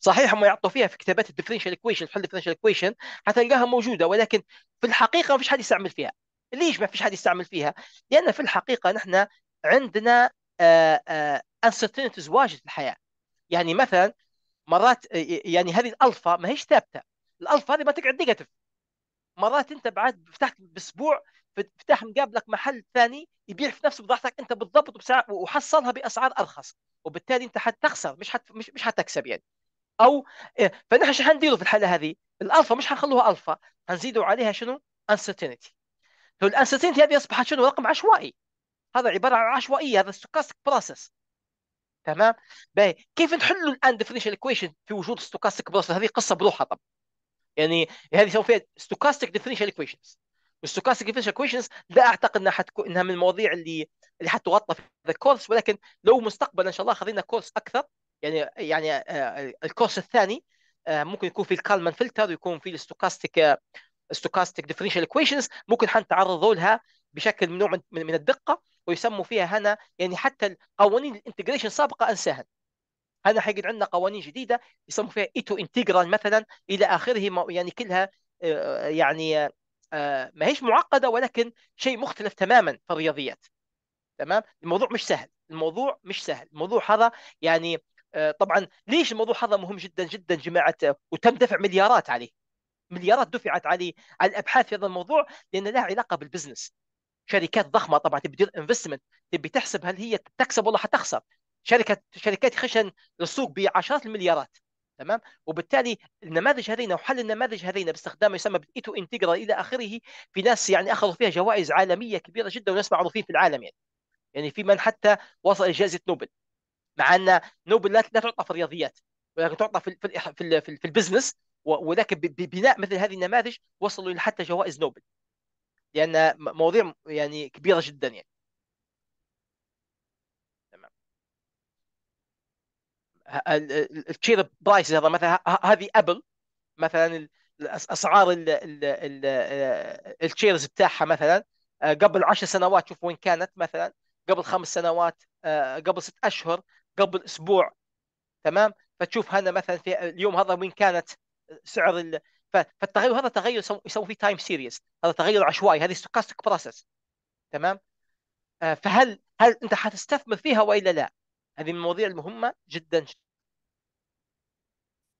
[SPEAKER 1] صحيح هم يعطوا فيها في كتابات الديفرنشال ايكويشن حل الديفرنشال ايكويشن حتلقاها موجوده ولكن في الحقيقه ما فيش حد يستعمل فيها ليش ما فيش حد يستعمل فيها؟ لان في الحقيقه نحن عندنا انسرتينتيز آه، آه، واجد في الحياه يعني مثلا مرات آه، يعني هذه الالفا ما هيش ثابته الالفا هذه ما تقعد نيجاتيف مرات انت بعد فتحت باسبوع فتح مقابلك محل ثاني يبيع في نفس بضاعتك انت بالضبط وحصلها باسعار ارخص وبالتالي انت حتخسر مش حت مش مش حتكسب يعني او فنحن شو حنديروا في الحاله هذه؟ الالفا مش حنخلوها الفا حنزيدوا عليها شنو؟ انسرتينتي. لو الانسرتينتي هذه اصبحت شنو رقم عشوائي هذا عباره عن عشوائيه هذا ستوكاستيك بروسس تمام باي. كيف نحل الان ديفرنشال ايكويشن في وجود ستوكاستيك بروسس هذه قصه بروحها طب يعني هذه سوف فيها ستوكاستيك ديفرنشال ايكويشنز والستوكاستيك ديفرنشال ايكويشنز لا اعتقد انها حتكون انها من المواضيع اللي اللي حتغطى في هذا الكورس ولكن لو مستقبلا ان شاء الله خذينا كورس اكثر يعني يعني آه، الكورس الثاني آه، ممكن يكون في الكالمان فلتر ويكون في الستوكاستيك stochastic differential equations ممكن حنتعرضوا لها بشكل من نوع من الدقه ويسموا فيها هنا يعني حتى قوانين الانتجريشن السابقه انساها هنا حيجد عندنا قوانين جديده يسموا فيها ايتو e انتجرال مثلا الى اخره يعني كلها آه، آه، يعني آه، ما هيش معقده ولكن شيء مختلف تماما في الرياضيات تمام الموضوع مش سهل الموضوع مش سهل الموضوع هذا يعني طبعا ليش الموضوع هذا مهم جدا جدا جماعه وتم دفع مليارات عليه مليارات دفعت على على الابحاث في هذا الموضوع لان لها علاقه بالبزنس شركات ضخمه طبعا تبي تدير انفستمنت تبي تحسب هل هي تكسب ولا حتخسر شركه شركات خشن للسوق بعشرات المليارات تمام وبالتالي النماذج هذين وحل النماذج هذين باستخدام ما يسمى بالايتو انتجرال e الى اخره في ناس يعني اخذوا فيها جوائز عالميه كبيره جدا وناس معروفين في العالم يعني يعني في من حتى وصل جائزه نوبل مع ان نوبل لا تعطى في الرياضيات ولكن تعطى في في في, في البزنس ولكن ببناء مثل هذه النماذج وصلوا حتى جوائز نوبل لان مواضيع يعني كبيره جدا يعني تمام التشير برايس هذا مثلا هذه ابل مثلا اسعار آه، التشيرز بتاعها مثلا آه، قبل عشر سنوات شوف وين كانت مثلا قبل خمس سنوات آه، قبل ست اشهر قبل اسبوع تمام فتشوف هنا مثلا في اليوم هذا وين كانت سعر ال... فالتغير هذا تغير يسوي فيه تايم سيريز هذا تغير عشوائي هذه ستوكاستيك بروسس تمام آه، فهل هل انت حتستثمر فيها والا لا؟ هذه من المواضيع المهمه جدا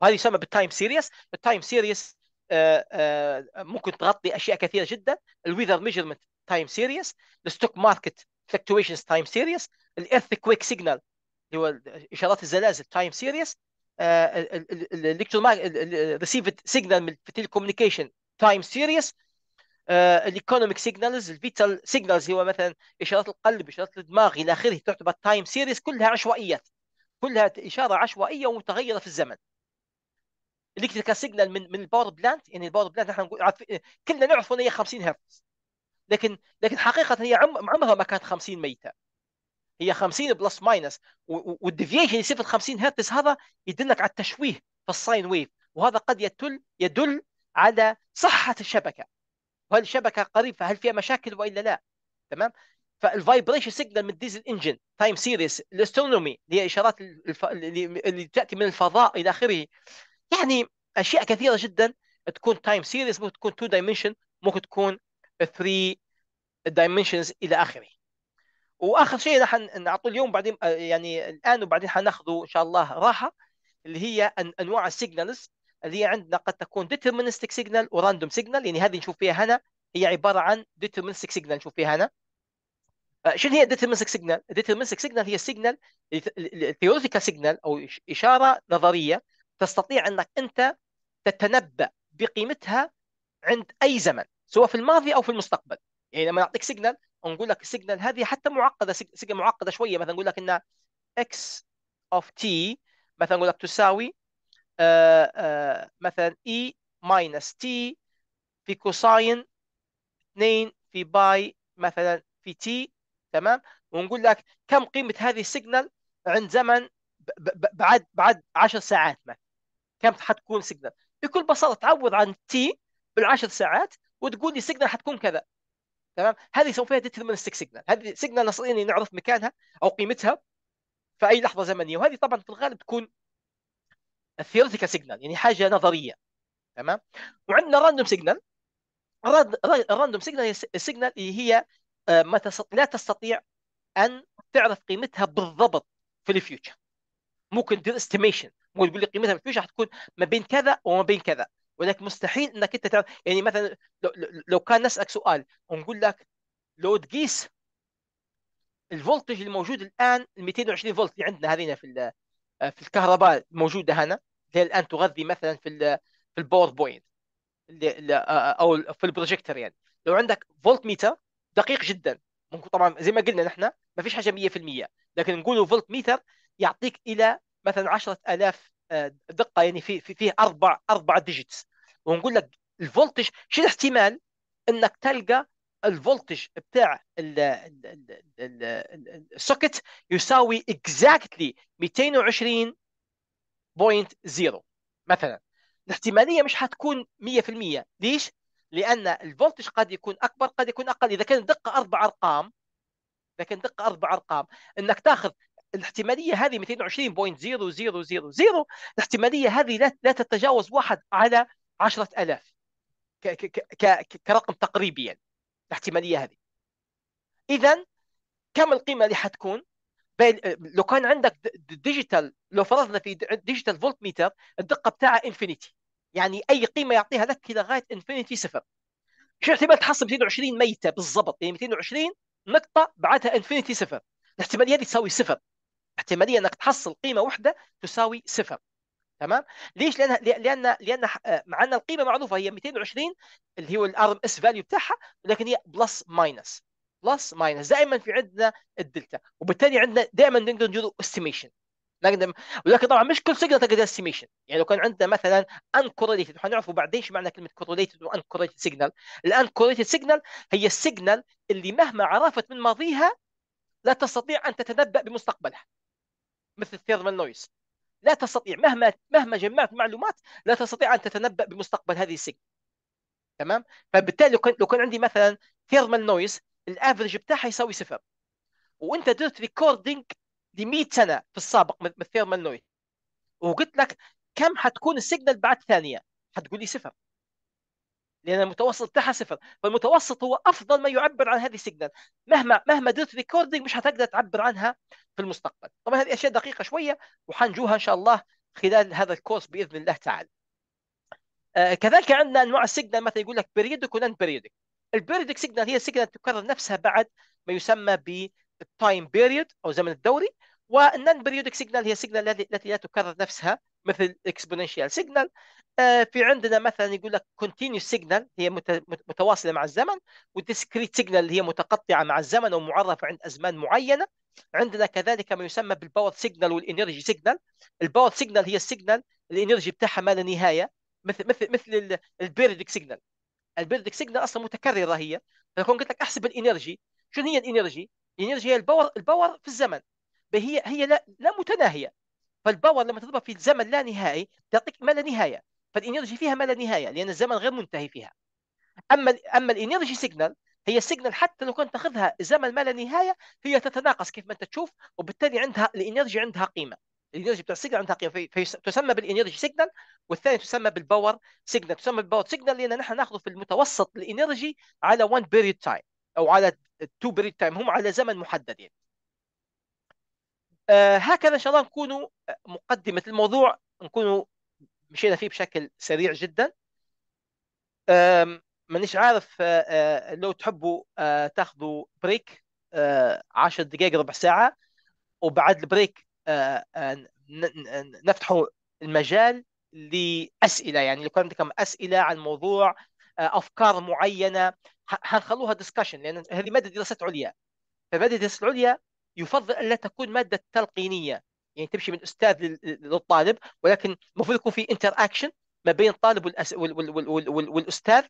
[SPEAKER 1] وهذا يسمى بالتايم سيريس التايم سيريس ممكن تغطي اشياء كثيره جدا الويذر ميجرمنت تايم سيريس الستوك ماركت فلكتويشنز تايم سيريس الايرث كويك سيجنال اللي هو اشارات الزلازل تايم سيريس ريسيفد آه، سيجنال من التليكومنيكيشن تايم سيريس الايكونوميك سيجنالز الفيتال سيجنالز هو مثلا اشارات القلب اشارات الدماغ الى اخره تعتبر تايم سيريس كلها عشوائيات كلها اشاره عشوائيه ومتغيره في الزمن الكتريكال سيجنال من من الباور بلانت يعني الباور بلانت نحن نقول كلنا نعرف ان هي 50 هرتز لكن لكن حقيقه هي عمرها ما كانت 50 ميته هي 50 بلس ماينس والديفيشن يصير في ال 50 هرتز هذا يدلك على التشويه في الساين ويف وهذا قد يدل يدل على صحه الشبكه وهل الشبكه قريبه هل فيها مشاكل والا لا تمام فالفايبريشن سيجنال من الديزل انجن تايم سيريس الاسترونومي اللي هي اشارات الف... اللي... تاتي من الفضاء الى اخره يعني اشياء كثيره جدا تكون تايم سيريس ممكن تكون تو دايمنشن ممكن تكون ثري دايمنشنز الى اخره واخر شيء راح نعطيه اليوم بعدين آه، يعني الان وبعدين حناخذه ان شاء الله راحه اللي هي انواع السيجنالز اللي هي عندنا قد تكون ديترمينستيك سيجنال وراندوم سيجنال يعني هذه نشوف فيها هنا هي عباره عن ديترمينستيك سيجنال نشوف فيها هنا آه، شنو هي الديترمينستيك سيجنال؟ الديترمينستيك سيجنال هي السيجنال الثيوريتيكال سيجنال او اشاره نظريه تستطيع انك انت تتنبا بقيمتها عند اي زمن سواء في الماضي او في المستقبل يعني لما نعطيك سيجنال نقول لك السيجنال هذه حتى معقده سيجنال معقده شويه مثلا نقول لك ان اكس اوف تي مثلا نقول لك تساوي آآ آه، آآ آه، مثلا اي ماينس تي في كوساين 2 في باي مثلا في تي تمام ونقول لك كم قيمه هذه السيجنال عند زمن بعد بعد 10 ساعات مثلا كم حتكون سيجنال بكل بساطه تعوض عن تي بالعشر ساعات وتقول لي سيجنال حتكون كذا تمام هذه سوف فيها ستيك سيجنال هذه سيجنال ان نعرف مكانها او قيمتها في اي لحظه زمنيه وهذه طبعا في الغالب تكون الثيوريتيكال سيجنال يعني حاجه نظريه تمام وعندنا راندوم سيجنال الراندوم سيجنال هي السيجنال اللي هي آه، ما تستطيع لا تستطيع ان تعرف قيمتها بالضبط في الفيوتشر ممكن تدير استيميشن ممكن تقول لي قيمتها في الفيوتشر حتكون ما بين كذا وما بين كذا ولكن مستحيل انك انت تعرف يعني مثلا لو, كان نسالك سؤال ونقول لك لو تقيس الفولتج الموجود الان 220 فولت اللي عندنا هذينا في في الكهرباء الموجوده هنا اللي الان تغذي مثلا في في الباوربوينت او في البروجيكتور يعني لو عندك فولت ميتر دقيق جدا ممكن طبعا زي ما قلنا نحن ما فيش حاجه 100% لكن نقولوا فولت ميتر يعطيك الى مثلا 10000 آه، دقه يعني في في فيه اربع اربع ديجيتس ونقول لك الفولتج شو الاحتمال انك تلقى الفولتج بتاع السوكت يساوي اكزاكتلي 220.0 مثلا الاحتماليه مش حتكون 100% ليش؟ لان الفولتج قد يكون اكبر قد يكون اقل اذا كان دقه اربع ارقام اذا كان دقه اربع ارقام انك تاخذ الاحتماليه هذه 220.0000 الاحتماليه هذه لا تتجاوز واحد على 10000 ك- ك- ك- كرقم تقريبي يعني الاحتماليه هذه اذا كم القيمه اللي حتكون بين لو كان عندك ديجيتال لو فرضنا في ديجيتال فولت ميتر الدقه بتاعها انفينيتي يعني اي قيمه يعطيها لك لغايه انفينيتي صفر شو احتمال تحصل 220 ميته بالضبط يعني 220 نقطه بعدها انفينيتي صفر الاحتماليه هذه تساوي صفر احتماليه انك تحصل قيمه واحده تساوي صفر تمام ليش لان لان لان آه، معنا القيمه معروفه هي 220 اللي هو الار اس فاليو بتاعها لكن هي بلس ماينس بلس ماينس دائما في عندنا الدلتا وبالتالي عندنا دائما نقدر ندير استيميشن نقدر ولكن طبعا مش كل سيجنال تقدر استيميشن يعني لو كان عندنا مثلا ان كورليتد حنعرفوا بعدين ايش معنى كلمه كورليتد كورليتد سيجنال الان كورليتد سيجنال هي السيجنال اللي مهما عرفت من ماضيها لا تستطيع ان تتنبا بمستقبلها مثل الثيرمال نويز لا تستطيع مهما مهما جمعت معلومات لا تستطيع ان تتنبا بمستقبل هذه السيجنال تمام فبالتالي لو كان لو كان عندي مثلا ثيرمال نويز الافرج بتاعها يساوي صفر وانت درت ريكوردينج ل 100 سنه في السابق من الثيرمال نويز وقلت لك كم حتكون السيجنال بعد ثانيه حتقول لي صفر لان المتوسط تاعها صفر فالمتوسط هو افضل ما يعبر عن هذه السيجنال مهما مهما درت ريكوردنج مش هتقدر تعبر عنها في المستقبل طبعا هذه اشياء دقيقه شويه وحنجوها ان شاء الله خلال هذا الكورس باذن الله تعالى آه كذلك عندنا انواع السيجنال مثلا يقول لك بيريودك ونان بيريودك البيريودك سيجنال هي سيجنال تكرر نفسها بعد ما يسمى بالتايم بيريود او زمن الدوري والنان بيريودك سيجنال هي السيجنال التي لا تكرر نفسها مثل اكسبوننشال آه، سيجنال في عندنا مثلا يقول لك كونتينيوس سيجنال هي متواصله مع الزمن والديسكريت سيجنال اللي هي متقطعه مع الزمن ومعرفه عند ازمان معينه عندنا كذلك ما يسمى بالباور سيجنال والانرجي سيجنال الباور سيجنال هي السيجنال الانرجي بتاعها ما لا نهايه مثل مثل مثل البيردك سيجنال البيردك سيجنال اصلا متكرره هي فكون قلت لك احسب الانرجي شنو هي الانرجي؟ الانرجي هي الباور الباور في الزمن هي هي لا, لا متناهيه فالباور لما تضربها في الزمن لا نهائي تعطيك ما لا نهايه فالانرجي فيها ما لا نهايه لان الزمن غير منتهي فيها اما اما الانرجي سيجنال هي السيجنال حتى لو كنت تاخذها زمن ما لا نهايه هي تتناقص كيف ما انت تشوف وبالتالي عندها الانرجي عندها قيمه الانرجي بتاع السيجنال عندها قيمه فتسمى بالانرجي سيجنال والثاني تسمى بالباور سيجنال تسمى بالباور سيجنال لان نحن ناخذه في المتوسط الانرجي على 1 بيريد تايم او على 2 بيريد تايم هم على زمن محدد يعني آه، هكذا ان شاء الله نكون آه، مقدمه الموضوع نكون مشينا فيه بشكل سريع جدا مانيش عارف آه، لو تحبوا تاخذوا بريك 10 دقائق ربع ساعه وبعد البريك نفتحوا المجال لاسئله يعني لو كان عندكم اسئله عن موضوع افكار معينه حنخلوها ديسكشن لان هذه ماده دراسات عليا فماده دراسات عليا يفضل ان لا تكون ماده تلقينيه يعني تمشي من استاذ للطالب ولكن المفروض يكون في انتر اكشن ما بين الطالب والأس... وال... وال... وال... والاستاذ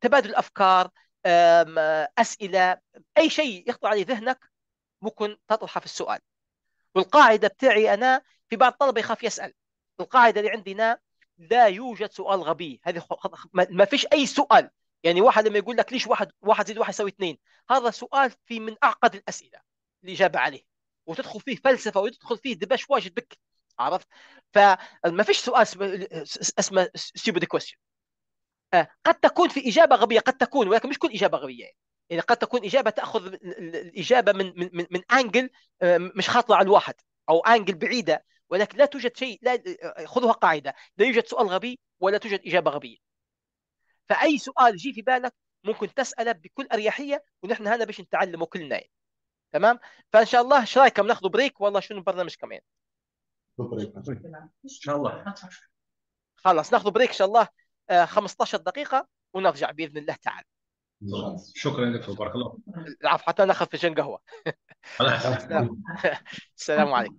[SPEAKER 1] تبادل افكار اسئله اي شيء يخطر على ذهنك ممكن تطرحه في السؤال والقاعده بتاعي انا في بعض الطلبه يخاف يسال القاعده اللي عندنا لا يوجد سؤال غبي هذه ما فيش اي سؤال يعني واحد لما يقول لك ليش واحد واحد زائد واحد يساوي اثنين هذا سؤال في من اعقد الاسئله الاجابه عليه وتدخل فيه فلسفه وتدخل فيه دبش واجد بك عرفت فما فيش سؤال اسمه ستيبد كويستشن آه، قد تكون في اجابه غبيه قد تكون ولكن مش كل اجابه غبيه يعني. يعني قد تكون اجابه تاخذ الاجابه من من من, من انجل آه، مش خاطره على الواحد او انجل بعيده ولكن لا توجد شيء لا آه، خذوها قاعده لا يوجد سؤال غبي ولا توجد اجابه غبيه فاي سؤال يجي في بالك ممكن تساله بكل اريحيه ونحن هنا باش نتعلمه كلنا يعني. تمام فان شاء الله ايش رايكم ناخذ بريك والله شنو برنامجكم يعني ان شاء الله خلاص ناخذ بريك ان شاء الله 15 آه، دقيقه ونرجع باذن الله تعالى شكرا لك وبارك الله العفو حتى ناخذ فنجان قهوه السلام عليكم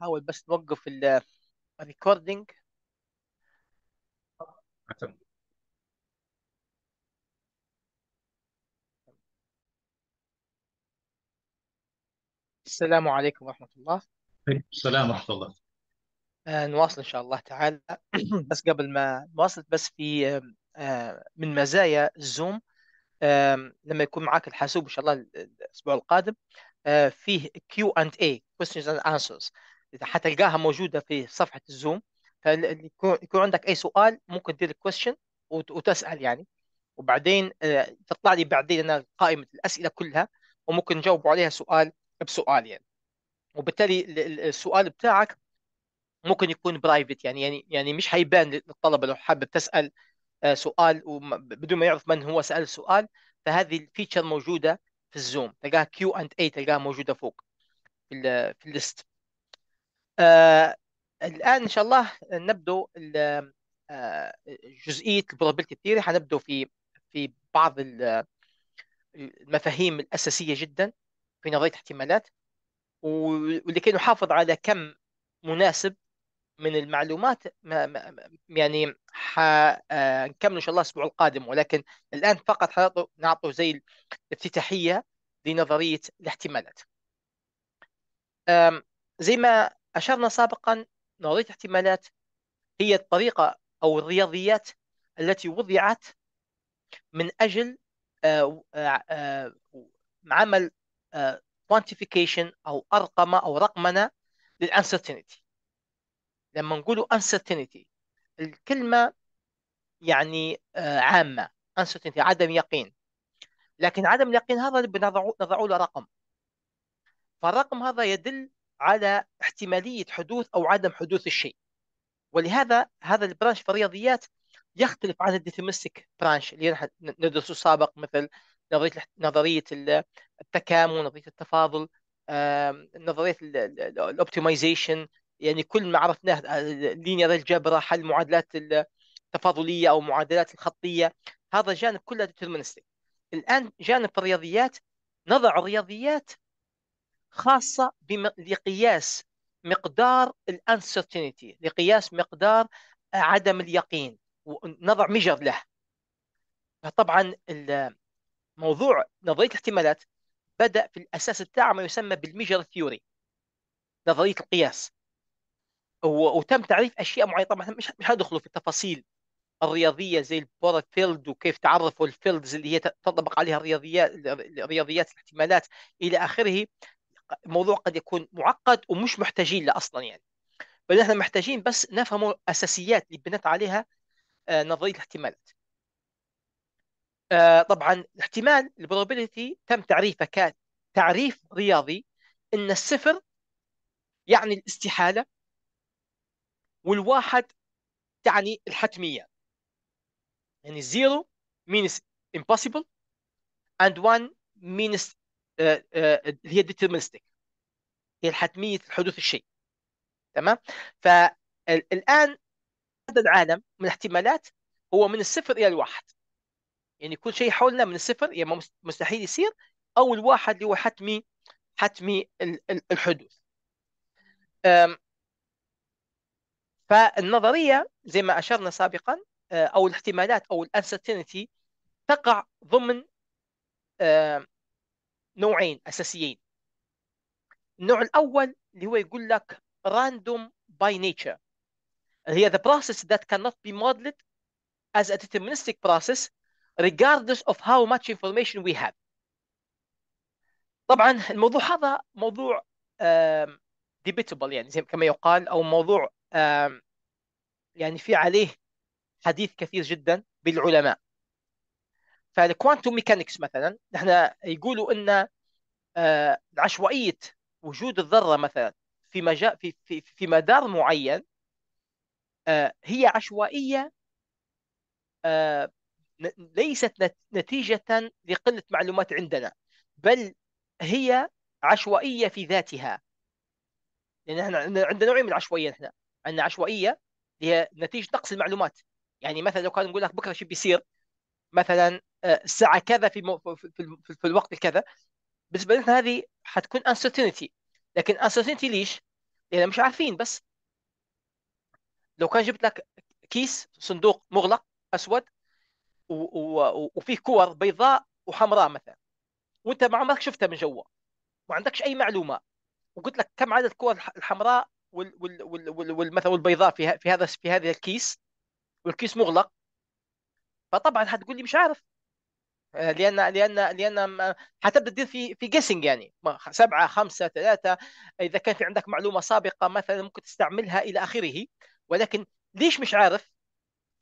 [SPEAKER 1] حاول بس توقف الريكوردينج السلام عليكم ورحمة الله السلام ورحمة الله آه، نواصل إن شاء الله تعالى بس قبل ما نواصل بس في آه، من مزايا الزوم لما يكون معك الحاسوب إن شاء الله الأسبوع القادم آه، فيه Q&A questions and answers حتلقاها موجوده في صفحه الزوم يكون عندك اي سؤال ممكن تدير كويشن وتسال يعني وبعدين آه، تطلع لي بعدين انا قائمه الاسئله كلها وممكن نجاوب عليها سؤال بسؤال يعني وبالتالي السؤال بتاعك ممكن يكون برايفت يعني يعني يعني مش حيبان للطلبه لو حابب تسال آه، سؤال بدون ما يعرف من هو سال السؤال فهذه الفيتشر موجوده في الزوم تلقاها كيو اند اي تلقاها موجوده فوق في الليست آه الان ان شاء الله نبدو آه جزئيه البروبابيلتي ثيري حنبدو في في بعض المفاهيم الاساسيه جدا في نظريه الاحتمالات ولكي نحافظ على كم مناسب من المعلومات ما ما يعني حنكمل آه، ان شاء الله الاسبوع القادم ولكن الان فقط نعطوا زي الافتتاحيه لنظريه الاحتمالات زي ما أشرنا سابقا نوعية الاحتمالات هي الطريقة أو الرياضيات التي وضعت من أجل آه، آه، آه، عمل quantification أو أرقمة أو رقمنة للانسرتينيتي لما نقولوا uncertainty الكلمة يعني عامة uncertainty عدم يقين لكن عدم اليقين هذا بنضعه له رقم فالرقم هذا يدل على احتماليه حدوث او عدم حدوث الشيء ولهذا هذا البرانش في الرياضيات يختلف عن الديترمستيك برانش اللي ندرسه سابق مثل نظريه نظريه التكامل نظريه التفاضل نظريه الاوبتمايزيشن يعني كل ما عرفناه آه، لينير الجبر حل معادلات التفاضليه او معادلات الخطيه هذا جانب كله ديترمينستيك الان جانب الرياضيات نضع الرياضيات خاصة لقياس مقدار الانسرتينيتي لقياس مقدار آه، عدم اليقين ونضع ميجر له فطبعا موضوع نظرية الاحتمالات بدأ في الأساس بتاعه ما يسمى بالميجر ثيوري نظرية القياس وتم تعريف أشياء معينة طبعا مش مش هدخلوا في التفاصيل الرياضية زي البورت فيلد وكيف تعرفوا الفيلدز اللي هي تطبق عليها الرياضيات الرياضيات الاحتمالات إلى آخره الموضوع قد يكون معقد ومش محتاجين له اصلا يعني بل احنا محتاجين بس نفهم اساسيات اللي بنت عليها آه، نظريه الاحتمالات آه، طبعا الاحتمال البروبابيلتي تم تعريفه كتعريف رياضي ان الصفر يعني الاستحاله والواحد تعني الحتميه يعني زيرو means impossible and one means آه، آه، هي ديترمينستيك هي حتميه حدوث الشيء تمام فالان هذا العالم من الاحتمالات هو من الصفر الى الواحد يعني كل شيء حولنا من الصفر يعني مستحيل يصير او الواحد اللي هو حتمي حتمي الحدوث فالنظريه زي ما اشرنا سابقا آه، او الاحتمالات او الانسرتينتي تقع ضمن نوعين اساسيين النوع الاول اللي هو يقول لك random by nature اللي هي the process that cannot be modeled as a deterministic process regardless of how much information we have طبعا الموضوع هذا موضوع debatable يعني زي كما يقال او موضوع يعني في عليه حديث كثير جدا بالعلماء فالكوانتوم ميكانكس مثلا نحن يقولوا ان آه، عشوائيه وجود الذره مثلا في مجال في في في مدار معين آه، هي عشوائيه آه، ليست نتيجه لقله معلومات عندنا بل هي عشوائيه في ذاتها لان يعني احنا عندنا نوعين من العشوائيه احنا عندنا عشوائيه هي نتيجه نقص المعلومات يعني مثلا لو كان نقول لك بكره شو بيصير مثلا الساعه آه، كذا في مو... في, في الوقت الكذا بالنسبه لنا هذه حتكون uncertainty لكن uncertainty ليش؟ لان مش عارفين بس لو كان جبت لك كيس صندوق مغلق اسود و... و... وفيه كور بيضاء وحمراء مثلا وانت ما عمرك شفتها من جوا ما عندكش اي معلومه وقلت لك كم عدد الكور الحمراء وال... وال... وال... وال... والبيضاء في, ه... في هذا في هذا الكيس والكيس مغلق فطبعا حتقول لي مش عارف آه، لان لان لان حتبدا آه، تدير في في جيسنج يعني سبعه خمسه ثلاثه اذا كان في عندك معلومه سابقه مثلا ممكن تستعملها الى اخره ولكن ليش مش عارف؟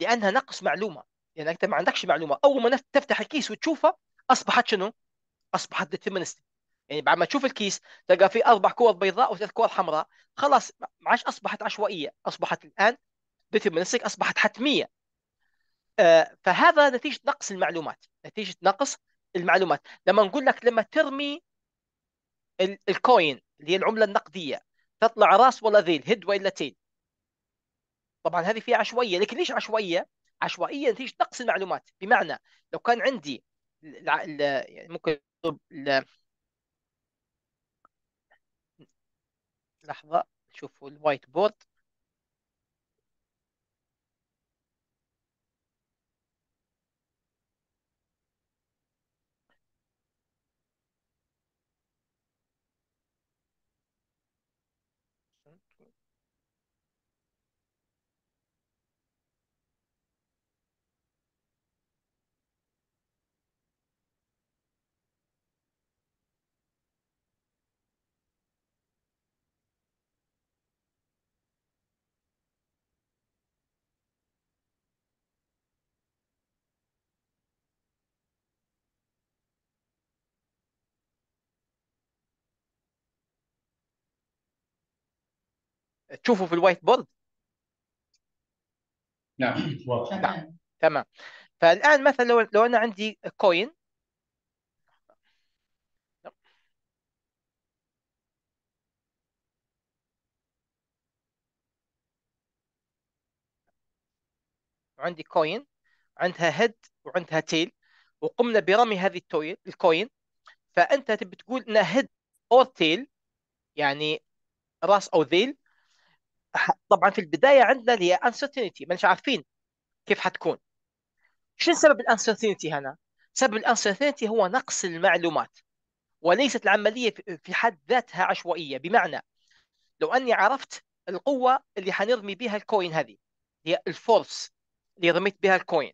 [SPEAKER 1] لانها نقص معلومه يعني انت ما عندكش معلومه اول ما تفتح الكيس وتشوفها اصبحت شنو؟ اصبحت ديترمينستيك يعني بعد ما تشوف الكيس تلقى فيه اربع كور بيضاء وثلاث كور حمراء خلاص ما عادش اصبحت عشوائيه اصبحت الان ديترمينستيك اصبحت حتميه آه، فهذا نتيجه نقص المعلومات نتيجه نقص المعلومات لما نقول لك لما ترمي الكوين اللي هي العمله النقديه تطلع راس ولا ذيل هيد ولا تيل طبعا هذه فيها عشوائيه لكن ليش عشوائيه عشوائيه نتيجه نقص المعلومات بمعنى لو كان عندي يعني ممكن لحظه شوفوا الوايت بورد تشوفه في الوايت بورد نعم تمام نعم، تمام فالان مثلا لو لو انا عندي كوين عندي كوين عندها هيد وعندها تيل وقمنا برمي هذه التويل الكوين فانت تبي تقول ان هيد او تيل يعني راس او ذيل طبعا في البدايه عندنا اللي هي انسرتينتي مش عارفين كيف حتكون شو سبب الانسرتينتي هنا؟ سبب الانسرتينتي هو نقص المعلومات وليست العمليه في حد ذاتها عشوائيه بمعنى لو اني عرفت القوه اللي حنرمي بها الكوين هذه هي الفورس اللي رميت بها الكوين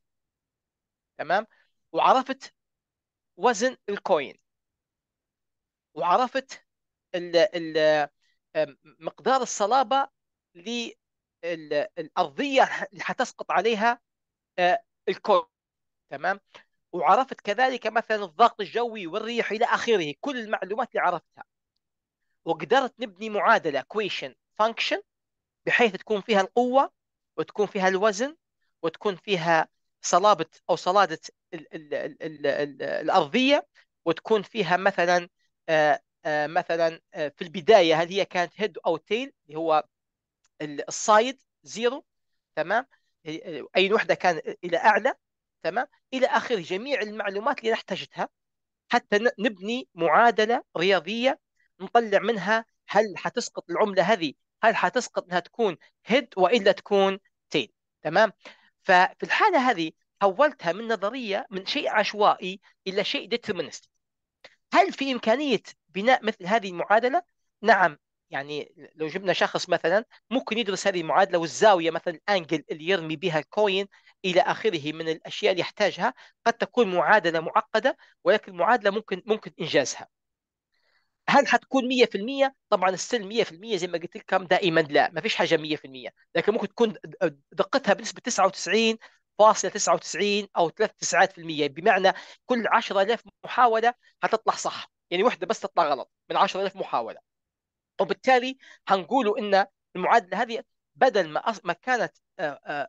[SPEAKER 1] تمام وعرفت وزن الكوين وعرفت ال ال مقدار الصلابه للأرضية اللي هتسقط عليها آه، الكرة تمام وعرفت كذلك مثلا الضغط الجوي والريح إلى آخره كل المعلومات اللي عرفتها وقدرت نبني معادلة كويشن فانكشن بحيث تكون فيها القوة وتكون فيها الوزن وتكون فيها صلابة أو صلادة الأرضية وتكون فيها مثلا آآ آه، آآ آه، مثلا آآ في البداية هل هي كانت هيد أو تيل اللي هو الصايد زيرو تمام اي وحده كان الى اعلى تمام الى اخره جميع المعلومات اللي نحتاجتها حتى نبني معادله رياضيه نطلع منها هل حتسقط العمله هذه هل حتسقط انها تكون هيد والا تكون تيل تمام ففي الحاله هذه حولتها من نظريه من شيء عشوائي الى شيء ديترمينستي هل في امكانيه بناء مثل هذه المعادله نعم يعني لو جبنا شخص مثلا ممكن يدرس هذه المعادله والزاويه مثلا الانجل اللي يرمي بها الكوين الى اخره من الاشياء اللي يحتاجها قد تكون معادله معقده ولكن معادله ممكن ممكن انجازها هل حتكون 100% طبعا السلم 100% زي ما قلت لكم دائما لا ما فيش حاجه 100% لكن ممكن تكون دقتها بنسبه 99 فاصلة 99 او المية بمعنى كل 10000 محاوله هتطلع صح يعني واحده بس تطلع غلط من 10000 محاوله وبالتالي هنقولوا ان المعادله هذه بدل ما ما كانت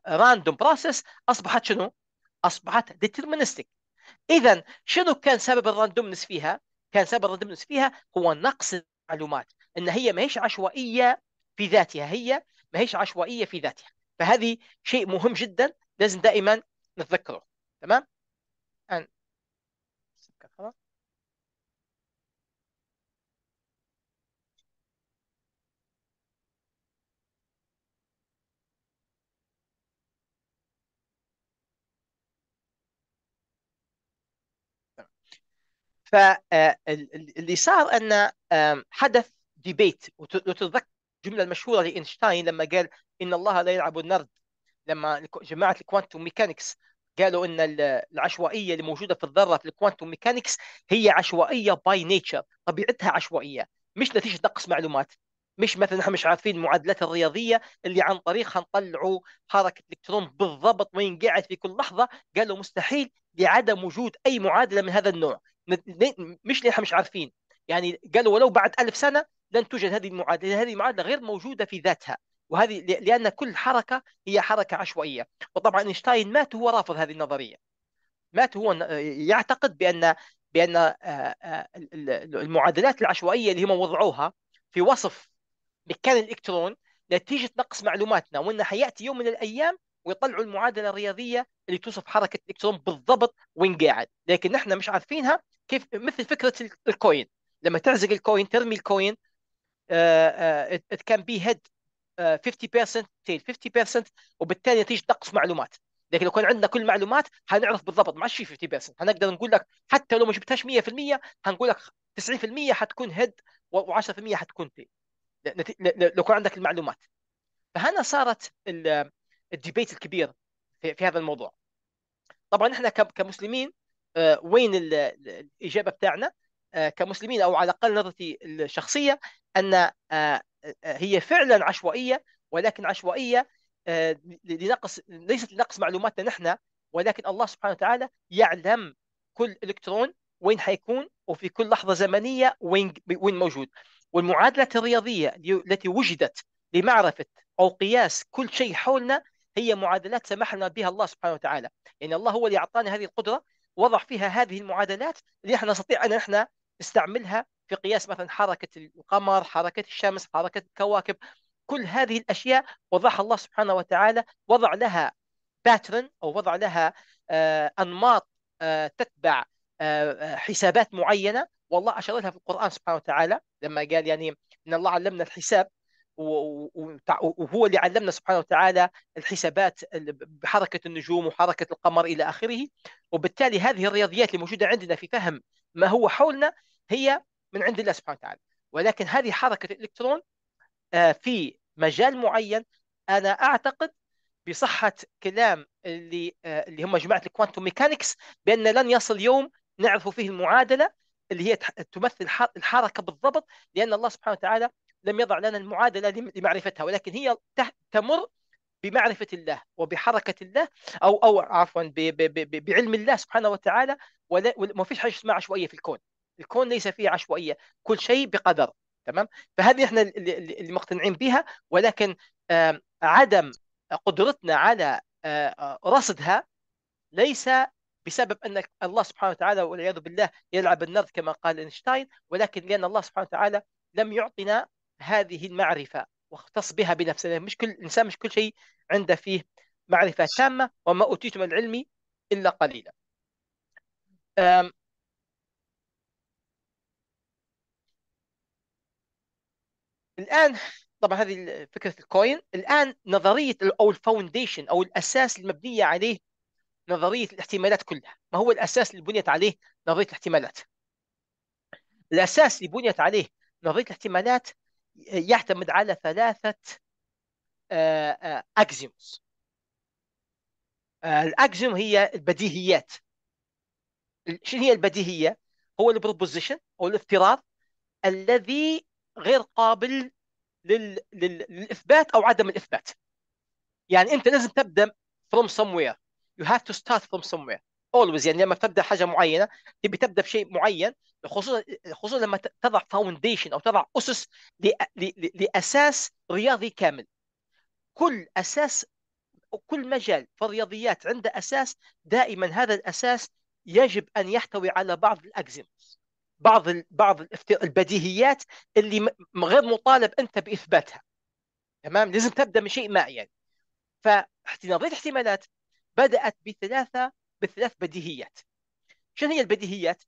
[SPEAKER 1] راندوم آه، بروسيس آه، آه، اصبحت شنو؟ اصبحت ديترمينستيك اذا شنو كان سبب الراندومنس فيها؟ كان سبب الراندومنس فيها هو نقص المعلومات ان هي ما هيش عشوائيه في ذاتها هي ما هيش عشوائيه في ذاتها فهذه شيء مهم جدا لازم دائما نتذكره تمام؟ الان فاللي آه، صار ان حدث ديبيت وتتذكر الجمله المشهوره لاينشتاين لما قال ان الله لا يلعب النرد لما جماعه الكوانتوم ميكانكس قالوا ان العشوائيه اللي موجوده في الذره في الكوانتوم ميكانكس هي عشوائيه باي نيتشر طبيعتها عشوائيه مش نتيجه نقص معلومات مش مثلا احنا مش عارفين المعادلات الرياضيه اللي عن طريقها نطلعوا حركه الكترون بالضبط وين قاعد في كل لحظه قالوا مستحيل لعدم وجود اي معادله من هذا النوع مش ليه مش عارفين يعني قالوا ولو بعد ألف سنة لن توجد هذه المعادلة هذه المعادلة غير موجودة في ذاتها وهذه لأن كل حركة هي حركة عشوائية وطبعا اينشتاين مات وهو رافض هذه النظرية مات هو يعتقد بأن بأن آه، آه، المعادلات العشوائية اللي هم وضعوها في وصف مكان الإلكترون نتيجة نقص معلوماتنا وأنه حيأتي يوم من الأيام ويطلعوا المعادله الرياضيه اللي توصف حركه الالكترون بالضبط وين قاعد لكن نحن مش عارفينها كيف مثل فكره الكوين لما تعزق الكوين ترمي الكوين ات كان بي هيد 50% تيل 50% وبالتالي نتيجه نقص معلومات لكن لو كان عندنا كل المعلومات حنعرف بالضبط ما شيء 50% حنقدر نقول لك حتى لو ما جبتهاش 100% حنقول لك 90% حتكون هيد و10% حتكون تيل لو كان عندك المعلومات فهنا صارت الديبيت الكبير في هذا الموضوع طبعا احنا كمسلمين آه، وين الاجابه بتاعنا آه، كمسلمين او على الاقل نظرتي الشخصيه ان آه، هي فعلا عشوائيه ولكن عشوائيه لنقص ليست لنقص معلوماتنا نحن ولكن الله سبحانه وتعالى يعلم كل الكترون وين حيكون وفي كل لحظه زمنيه وين وين موجود والمعادله الرياضيه التي وجدت لمعرفه او قياس كل شيء حولنا هي معادلات سمح لنا بها الله سبحانه وتعالى يعني الله هو اللي اعطانا هذه القدره وضع فيها هذه المعادلات اللي احنا نستطيع ان احنا نستعملها في قياس مثلا حركه القمر، حركه الشمس، حركه الكواكب، كل هذه الاشياء وضعها الله سبحانه وتعالى وضع لها باترن او وضع لها آه، انماط آه، تتبع آه، حسابات معينه والله اشار لها في القران سبحانه وتعالى لما قال يعني ان الله علمنا الحساب وهو اللي علمنا سبحانه وتعالى الحسابات بحركه النجوم وحركه القمر الى اخره وبالتالي هذه الرياضيات اللي موجوده عندنا في فهم ما هو حولنا هي من عند الله سبحانه وتعالى ولكن هذه حركه الالكترون آه، في مجال معين انا اعتقد بصحه كلام اللي آه، اللي هم جماعه الكوانتوم ميكانكس بان لن يصل يوم نعرف فيه المعادله اللي هي تمثل الحركه بالضبط لان الله سبحانه وتعالى لم يضع لنا المعادله لمعرفتها ولكن هي تمر بمعرفه الله وبحركه الله او او عفوا بعلم الله سبحانه وتعالى وما فيش حاجه اسمها عشوائيه في الكون الكون ليس فيه عشوائيه كل شيء بقدر تمام فهذه احنا اللي مقتنعين بها ولكن عدم قدرتنا على رصدها ليس بسبب ان الله سبحانه وتعالى والعياذ بالله يلعب النرد كما قال اينشتاين ولكن لان الله سبحانه وتعالى لم يعطنا هذه المعرفه واختص بها بنفسه يعني مش كل انسان مش كل شيء عنده فيه معرفه تامه وما اوتيت من العلم الا قليلا أم الان طبعا هذه فكره الكوين الان نظريه او الفاونديشن او الاساس المبنيه عليه نظريه الاحتمالات كلها ما هو الاساس اللي بنيت عليه نظريه الاحتمالات الاساس اللي بنيت عليه نظريه الاحتمالات يعتمد على ثلاثة أكزيمز آه، آه، آه، الأكزيم هي البديهيات شنو هي البديهية؟ هو البروبوزيشن أو الافتراض الذي غير قابل للإثبات أو عدم الإثبات يعني أنت لازم تبدأ from somewhere you have to start from somewhere اولويز يعني لما تبدا حاجه معينه تبي تبدا بشيء معين خصوصا خصوصا لما تضع فاونديشن او تضع اسس لاساس رياضي كامل كل اساس كل مجال في الرياضيات عنده اساس دائما هذا الاساس يجب ان يحتوي على بعض الاكزيمز بعض بعض البديهيات اللي غير مطالب انت باثباتها تمام لازم تبدا من شيء ما يعني فنظريه احتمالات بدات بثلاثه بالثلاث بديهيات شنو هي البديهيات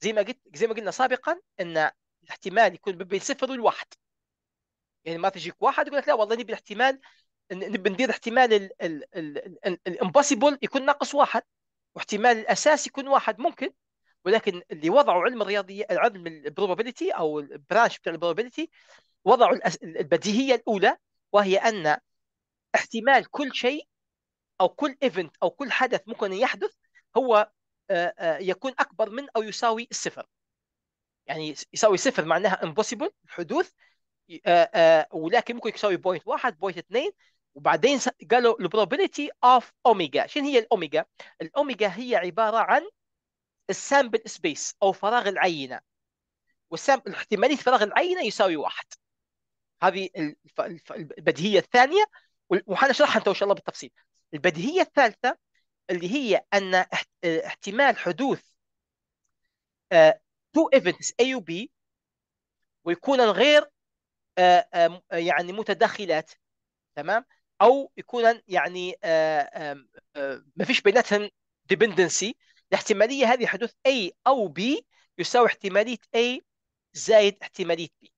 [SPEAKER 1] زي ما قلت زي ما قلنا سابقا ان الاحتمال يكون بين صفر والواحد يعني ما تجيك واحد يقول لك لا والله نبي الاحتمال نبي ندير احتمال الامبوسيبل يكون ناقص واحد واحتمال الاساس يكون واحد ممكن ولكن اللي وضعوا علم الرياضيه علم البروبابيلتي او البرانش بتاع البروبابيلتي وضعوا البديهيه الاولى وهي ان احتمال كل شيء او كل ايفنت او كل حدث ممكن يحدث هو آه، آه، يكون اكبر من او يساوي الصفر يعني يساوي صفر معناها امبوسيبل الحدوث آه، ولكن ممكن يساوي بوينت واحد بوينت اثنين وبعدين قالوا البروبابيلتي اوف اوميجا شنو هي الاوميجا الاوميجا هي عباره عن السامبل سبيس او فراغ العينه والسامبل احتماليه فراغ العينه يساوي واحد هذه البديهيه الثانيه وحنشرحها ان شاء الله بالتفصيل البديهية الثالثة اللي هي أن احتمال حدوث تو آه، ايفنتس A و B ويكون غير آه، آه، يعني متداخلات تمام او يكون يعني ما فيش بيناتهم ديبندنسي الاحتماليه هذه حدوث A او B يساوي احتماليه A زائد احتماليه B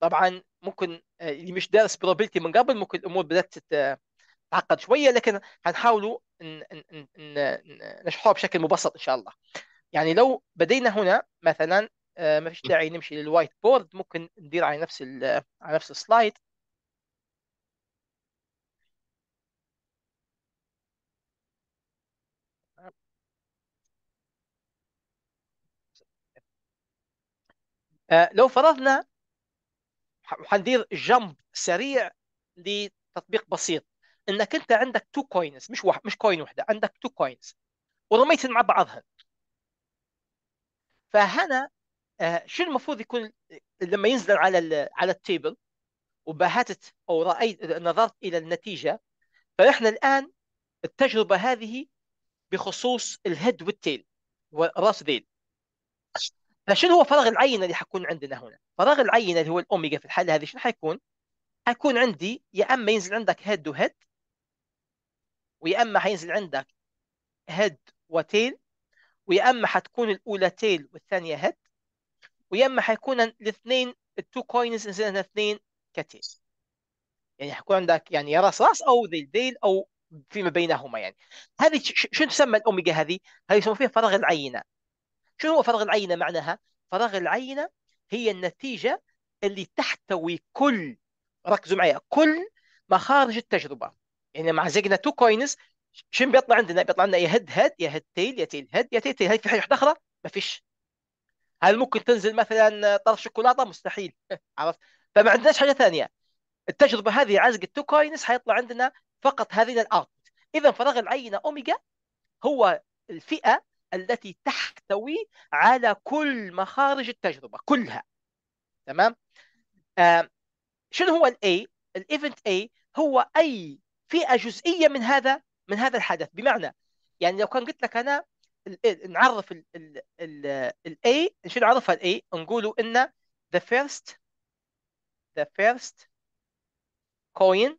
[SPEAKER 1] طبعا ممكن اللي مش دارس probability من قبل ممكن الامور بدات تعقد شويه لكن هنحاولوا نشرحها بشكل مبسط ان شاء الله يعني لو بدينا هنا مثلا آه، ما فيش داعي نمشي للوايت بورد ممكن ندير على نفس على نفس السلايد آه، لو فرضنا وحندير جمب سريع لتطبيق بسيط انك انت عندك تو كوينز مش واحد مش كوين واحده عندك تو كوينز ورميت مع بعضهم فهنا آه شو المفروض يكون لما ينزل على الـ على التيبل وبهتت او رايت نظرت الى النتيجه فنحن الان التجربه هذه بخصوص الهيد والتيل وراس ذيل فشنو هو فراغ العينه اللي حيكون عندنا هنا؟ فراغ العينه اللي هو الاوميجا في الحاله هذه شنو حيكون؟ حيكون عندي يا اما ينزل عندك هيد وهيد ويا اما حينزل عندك هيد وتيل ويا اما حتكون الاولى تيل والثانيه هيد ويا اما حيكون الاثنين التو كوينز نزلنا اثنين كتيل يعني حيكون عندك يعني يا راس راس او ذيل ذيل او فيما بينهما يعني هذه شو تسمى الاوميجا هذه؟ هذه يسمون فيها فراغ العينه شنو هو فراغ العينه معناها؟ فراغ العينه هي النتيجه اللي تحتوي كل ركزوا معي كل مخارج التجربه يعني معزقنا تو كوينز شنو بيطلع عندنا؟ بيطلع عندنا يا هيد هيد يا هيد تيل يا تيل هيد يا تيل تيل هل في حاجه اخرى؟ ما فيش هل ممكن تنزل مثلا طرف شوكولاته؟ مستحيل عرفت؟ فما عندناش حاجه ثانيه التجربه هذه عزق التو كوينز حيطلع عندنا فقط هذه الارت اذا فراغ العينه اوميجا هو الفئه التي تحتوي على كل مخارج التجربه كلها تمام آه شنو هو الاي الايفنت اي هو اي فئه جزئيه من هذا من هذا الحدث بمعنى يعني لو كان قلت لك انا نعرف الاي شو نعرفها الاي نقولوا ان the first the first coin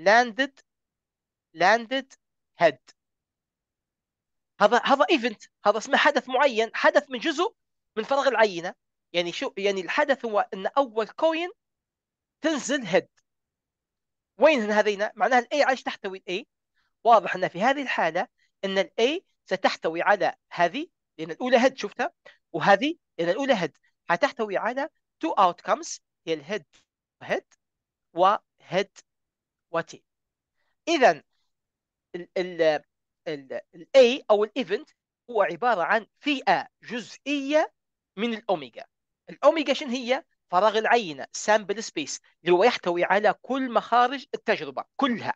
[SPEAKER 1] landed landed head هذا هذا ايفنت هذا اسمه حدث معين حدث من جزء من فراغ العينه يعني شو يعني الحدث هو ان اول كوين تنزل هيد وين هذينا معناها الاي عايش تحتوي الاي واضح ان في هذه الحاله ان الاي ستحتوي على هذه لان الاولى هيد شفتها وهذه لان الاولى هيد حتحتوي على تو outcomes هي الهيد هيد وهيد وتي اذا الاي او الايفنت هو عباره عن فئه جزئيه من الاوميجا الاوميجا شن هي فراغ العينة سامبل سبيس اللي هو يحتوي على كل مخارج التجربة كلها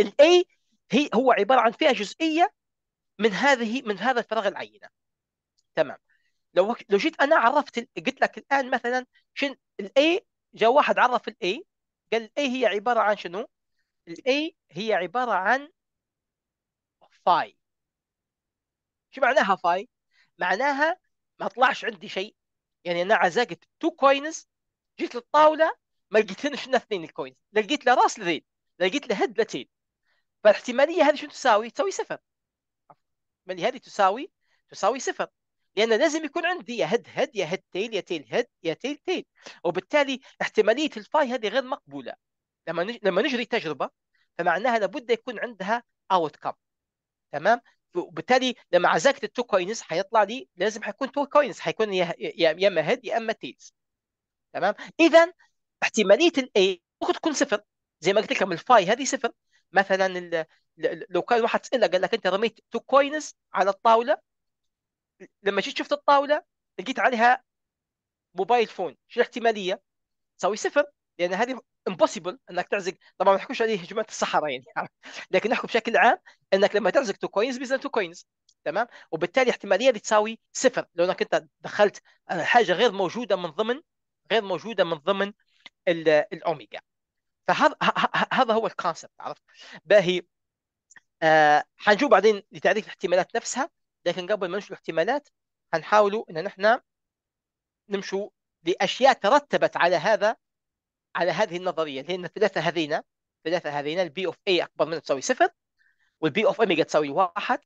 [SPEAKER 1] الاي هي هو عبارة عن فئة جزئية من هذه من هذا الفراغ العينة تمام لو لو جيت انا عرفت قلت لك الان مثلا شن الاي جاء واحد عرف الاي قال الاي هي عبارة عن شنو؟ الاي هي عبارة عن فاي شو معناها فاي؟ معناها ما طلعش عندي شيء يعني انا عزقت تو كوينز جيت للطاوله ما لقيت لنا اثنين الكوينز لقيت له راس لذيل لقيت له هد لتيل فالاحتماليه هذه شو تساوي؟ تساوي صفر الاحتماليه هذه تساوي تساوي صفر لان لازم يكون عندي يا هد هد يا هد تيل يا تيل هد يا تيل تيل وبالتالي احتماليه الفاي هذه غير مقبوله لما لما نجري تجربه فمعناها لابد يكون عندها اوت كم تمام وبالتالي لما عزكت التو كوينز هيطلع لي لازم هيكون تو كوينز هيكون يا اما هيد يا اما تيلز تمام اذا احتماليه الاي ممكن تكون صفر زي ما قلت لكم الفاي هذه صفر مثلا لو كان واحد سالك قال لك انت رميت تو كوينز على الطاوله لما جيت شفت الطاوله لقيت عليها موبايل فون شو الاحتماليه؟ تساوي صفر لان هذه امبوسيبل انك تعزق طبعا ما نحكوش عليه هجمات الصحراء يعني لكن نحكي بشكل عام انك لما تعزق تو كوينز بيزن تو كوينز تمام وبالتالي احتماليه تساوي صفر لو انك انت دخلت حاجه غير موجوده من ضمن غير موجوده من ضمن الاوميجا فهذا هذا هو الكونسبت عرفت باهي آه حنجوا بعدين لتعريف الاحتمالات نفسها لكن قبل ما نمشي الاحتمالات حنحاولوا ان نحن نمشوا لاشياء ترتبت على هذا على هذه النظريه لان الثلاثه هذين الثلاثه هذين البي اوف اي اكبر منها تساوي صفر والبي اوف اوميجا تساوي واحد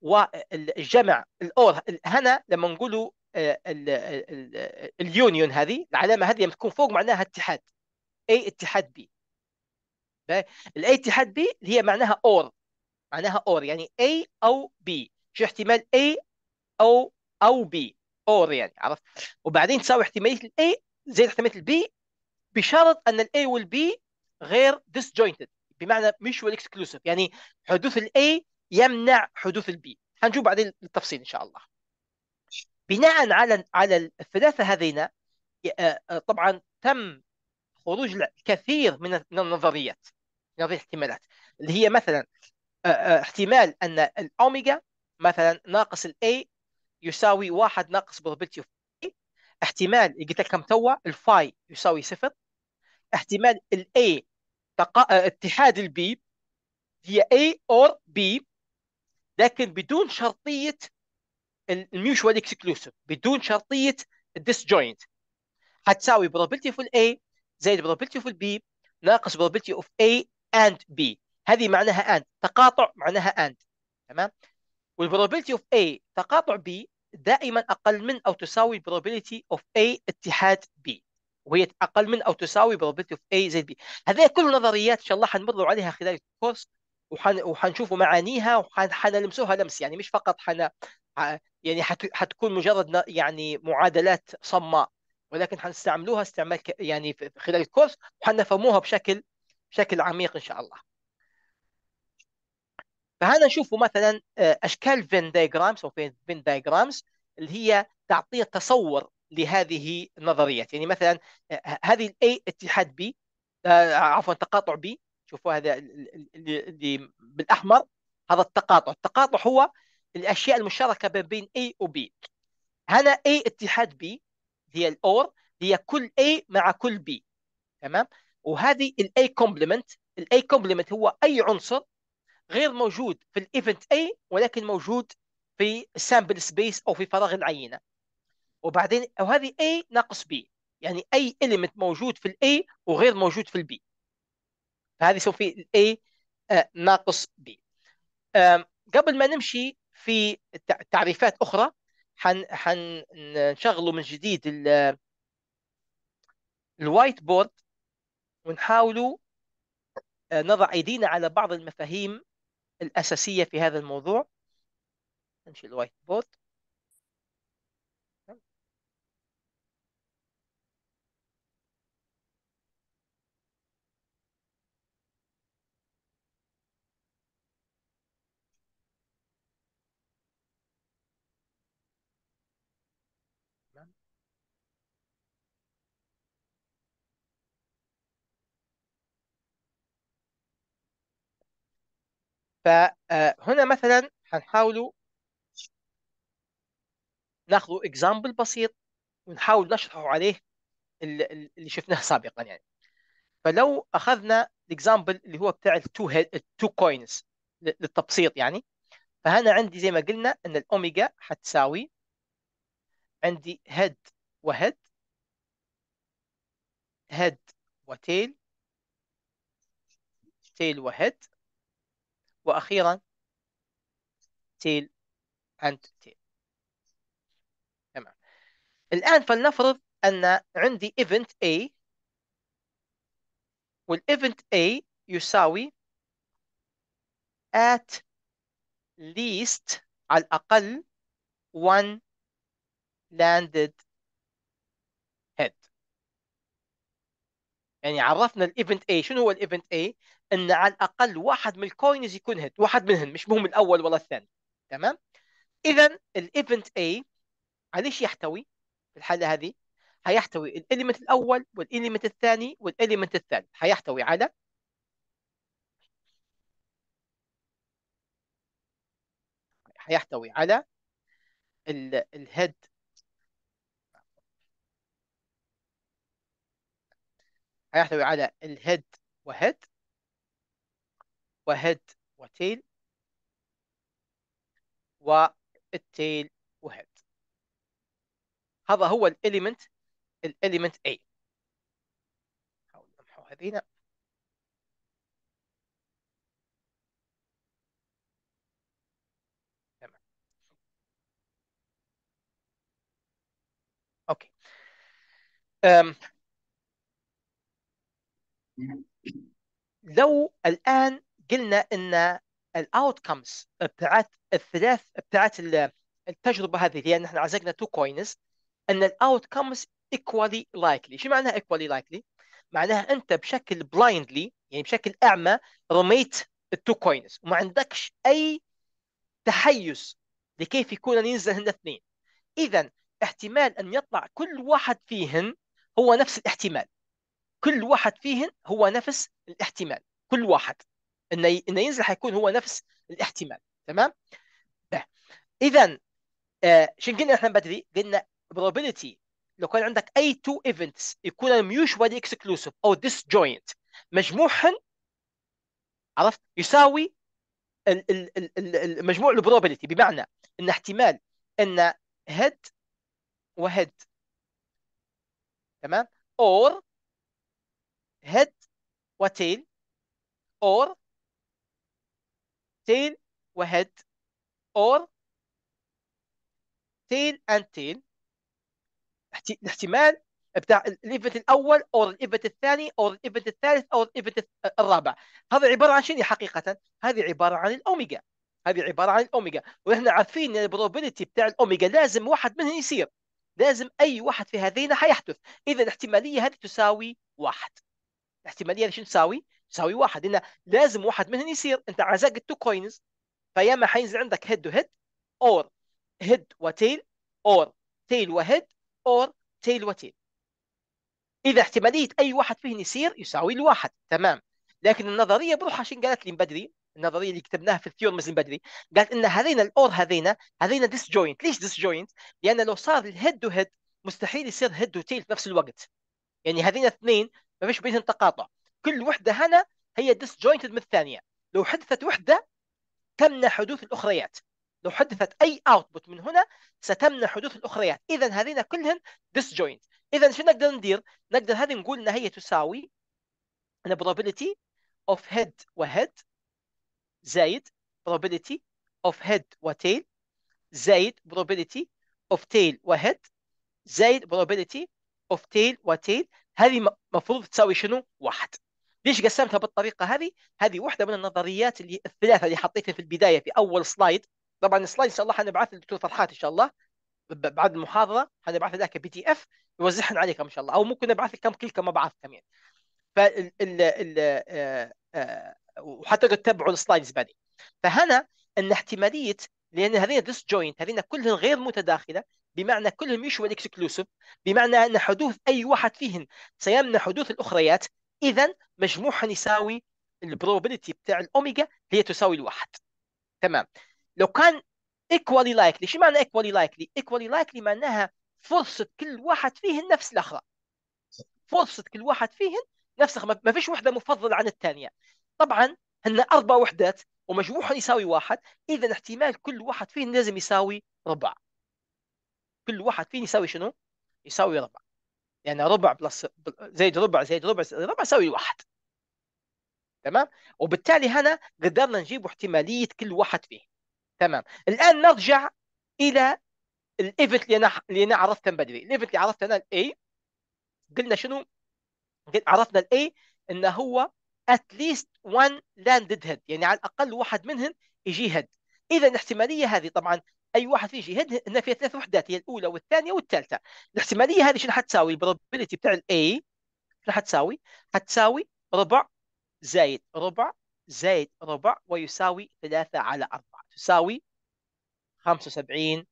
[SPEAKER 1] والجمع الاور هنا لما نقولوا آه، اليونيون هذه العلامه هذه لما تكون فوق معناها اتحاد اي اتحاد بي الاي اتحاد بي هي معناها اور معناها اور يعني اي او بي شو احتمال اي او او بي اور يعني عرفت وبعدين تساوي احتماليه الاي زائد احتماليه البي بشرط ان الاي والبي غير disjointed بمعنى مش والاكسكلوسيف يعني حدوث الاي يمنع حدوث البي هنشوف بعدين التفصيل ان شاء الله بناء على على الثلاثه هذين آه، آه، طبعا تم خروج الكثير من النظريات نظريه الاحتمالات اللي هي مثلا آه، احتمال ان الاوميجا مثلا ناقص الاي يساوي واحد ناقص probability of احتمال قلت لك كم توا الفاي يساوي صفر احتمال الـ A تقا... آه، اتحاد البي هي A or B لكن بدون شرطية الميوشوال اكسكلوسيف بدون شرطية الديسجوينت حتساوي probability of A زائد probability of B ناقص probability of A and B هذه معناها and تقاطع معناها and تمام والبروبيلتي اوف A تقاطع B دائما أقل من أو تساوي probability of A اتحاد B وهي اقل من او تساوي probability of A زائد B هذه كل نظريات ان شاء الله حنمر عليها خلال الكورس وحن وحنشوفوا معانيها وحنلمسوها لمس يعني مش فقط حن يعني حت... حتكون مجرد يعني معادلات صماء ولكن حنستعملوها استعمال ك... يعني خلال الكورس وحنفهموها بشكل بشكل عميق ان شاء الله فهنا نشوفوا مثلا آه، اشكال فين دايجرامز او فين دايجرامز اللي هي تعطيه تصور لهذه النظريات يعني مثلا آه، هذه الاي اتحاد بي آه، عفوا تقاطع بي شوفوا هذا اللي بالاحمر هذا التقاطع التقاطع هو الاشياء المشتركه بين اي وبي هنا اي اتحاد بي هي الاور هي كل اي مع كل بي تمام وهذه الاي كومبلمنت الاي كومبلمنت هو اي عنصر غير موجود في الايفنت اي ولكن موجود في السامبل سبيس او في فراغ العينه وبعدين وهذه A ناقص B يعني أي element موجود في ال A وغير موجود في البي B فهذه سوف في A آه، ناقص B قبل ما نمشي في تعريفات أخرى حنشغله من جديد الوايت بورد ونحاولوا آه، نضع ايدينا على بعض المفاهيم الاساسيه في هذا الموضوع نمشي الوايت بورد فهنا آه، مثلا هنحاول ناخذ اكزامبل بسيط ونحاول نشرحه عليه اللي شفناه سابقا يعني فلو اخذنا الاكزامبل اللي هو بتاع التو التو كوينز للتبسيط يعني فهنا عندي زي ما قلنا ان الاوميجا حتساوي عندي هيد وهيد هيد وتيل تيل وهيد وأخيرا تيل أنت تيل تمام الآن فلنفرض أن عندي event A والايفنت A يساوي at least على الأقل one landed head يعني عرفنا الايفنت A شنو هو الايفنت A ان على الاقل واحد من الكوينز يكون هيد واحد منهم مش مهم الاول ولا الثاني تمام اذا الايفنت A على ايش يحتوي في الحاله هذه هيحتوي الاليمنت الاول والاليمنت الثاني والاليمنت الثالث هيحتوي على هيحتوي على الهيد هيحتوي على الهيد وهيد وهيد وتيل والتيل وهيد هذا هو الاليمنت الاليمنت اي نحاول نمحو هذينا اوكي أم. لو الآن قلنا ان الاوتكمز بتاعت الثلاث بتاعت التجربه هذه اللي احنا عزقنا تو كوينز ان الاوتكمز ايكوالي لايكلي شو معناها ايكوالي لايكلي معناها انت بشكل بلايندلي يعني بشكل اعمى رميت التو كوينز وما عندكش اي تحيز لكيف يكون ينزل هن اثنين اذا احتمال ان يطلع كل واحد فيهن هو نفس الاحتمال كل واحد فيهن هو نفس الاحتمال كل واحد انه انه ينزل حيكون هو نفس الاحتمال تمام اذا آه شنو قلنا احنا بدري قلنا probability لو كان عندك اي تو ايفنتس يكون mutually اكسكلوسيف او disjoint مجموعهن عرفت يساوي مجموع البروبابيلتي بمعنى ان احتمال ان هيد وهيد تمام اور هيد وتيل اور تيل وهيد اور تيل اند تيل الاحتمال بتاع الايفنت الاول او الايفنت الثاني او الايفنت الثالث او الايفنت الرابع هذا عباره عن شنو حقيقه هذه عباره عن الاوميجا هذه عباره عن الاوميجا ونحن عارفين ان البروبابيلتي بتاع الاوميجا لازم واحد منهم يصير لازم اي واحد في هذين حيحدث اذا الاحتماليه هذه تساوي واحد الاحتماليه هذه شنو تساوي تساوي واحد لان لازم واحد منهم يصير انت عزقت التو كوينز فيا ما حينزل عندك هيد وهيد اور هيد وتيل اور تيل وهيد اور تيل وتيل اذا احتماليه اي واحد فيهم يصير يساوي الواحد تمام لكن النظريه بروحها شين قالت لي من بدري النظريه اللي كتبناها في الثيورمز من بدري قالت ان هذين الاور هذين هذين ديس جوينت ليش ديس جوينت؟ لان لو صار الهيد وهيد مستحيل يصير هيد وتيل في نفس الوقت يعني هذين اثنين ما فيش بينهم تقاطع كل وحده هنا هي disjointed من الثانيه لو حدثت وحده تمنع حدوث الاخريات لو حدثت اي اوتبوت من هنا ستمنع حدوث الاخريات اذا هذين كلهن disjoint اذا شو نقدر ندير نقدر هذه نقول انها هي تساوي ان probability of head و head زائد probability of head tail زائد probability of tail و head زائد probability of tail و tail هذه مفروض تساوي شنو؟ واحد ليش قسمتها بالطريقه هذه؟ هذه واحده من النظريات اللي الثلاثه اللي حطيتها في البدايه في اول سلايد طبعا السلايد ان شاء الله حنبعث للدكتور فرحات ان شاء الله بعد المحاضره حنبعث لك بي دي اف يوزعهم عليكم ان شاء الله او ممكن نبعث لكم كلكم مع بعضكم يعني فال ال ال آه، آه، وحتى تتبعوا السلايدز بعدين فهنا ان احتماليه لان هذين جوينت هذين كلهم غير متداخله بمعنى كلهم يشوا الاكسكلوسيف بمعنى ان حدوث اي واحد فيهن سيمنع حدوث الاخريات اذا مجموعها يساوي البروبابيلتي بتاع الاوميجا هي تساوي الواحد تمام لو كان ايكوالي لايكلي شو معنى ايكوالي لايكلي ايكوالي لايكلي معناها فرصه كل واحد فيهن نفس الاخرى فرصه كل واحد فيهن نفس الاخرى ما فيش وحده مفضله عن الثانيه طبعا هن اربع وحدات ومجموعهم يساوي واحد اذا احتمال كل واحد فيهن لازم يساوي ربع كل واحد فيهن يساوي شنو يساوي ربع يعني ربع بلس زائد ربع زائد ربع زائد ربع يساوي واحد تمام وبالتالي هنا قدرنا نجيب احتماليه كل واحد فيه تمام الان نرجع الى الايفنت اللي انا اللي انا عرفته من بدري الايفنت اللي عرفته انا الاي قلنا شنو عرفنا الاي انه هو at least one landed head يعني على الاقل واحد منهم يجي هيد اذا الاحتماليه هذه طبعا اي واحد فيه يجهد هنا فيها ثلاث وحدات هي الاولى والثانيه والثالثه الاحتماليه هذه شنو حتساوي البروبابيلتي بتاع الاي شنو حتساوي حتساوي ربع زائد ربع زائد ربع ويساوي 3 على 4 تساوي 75%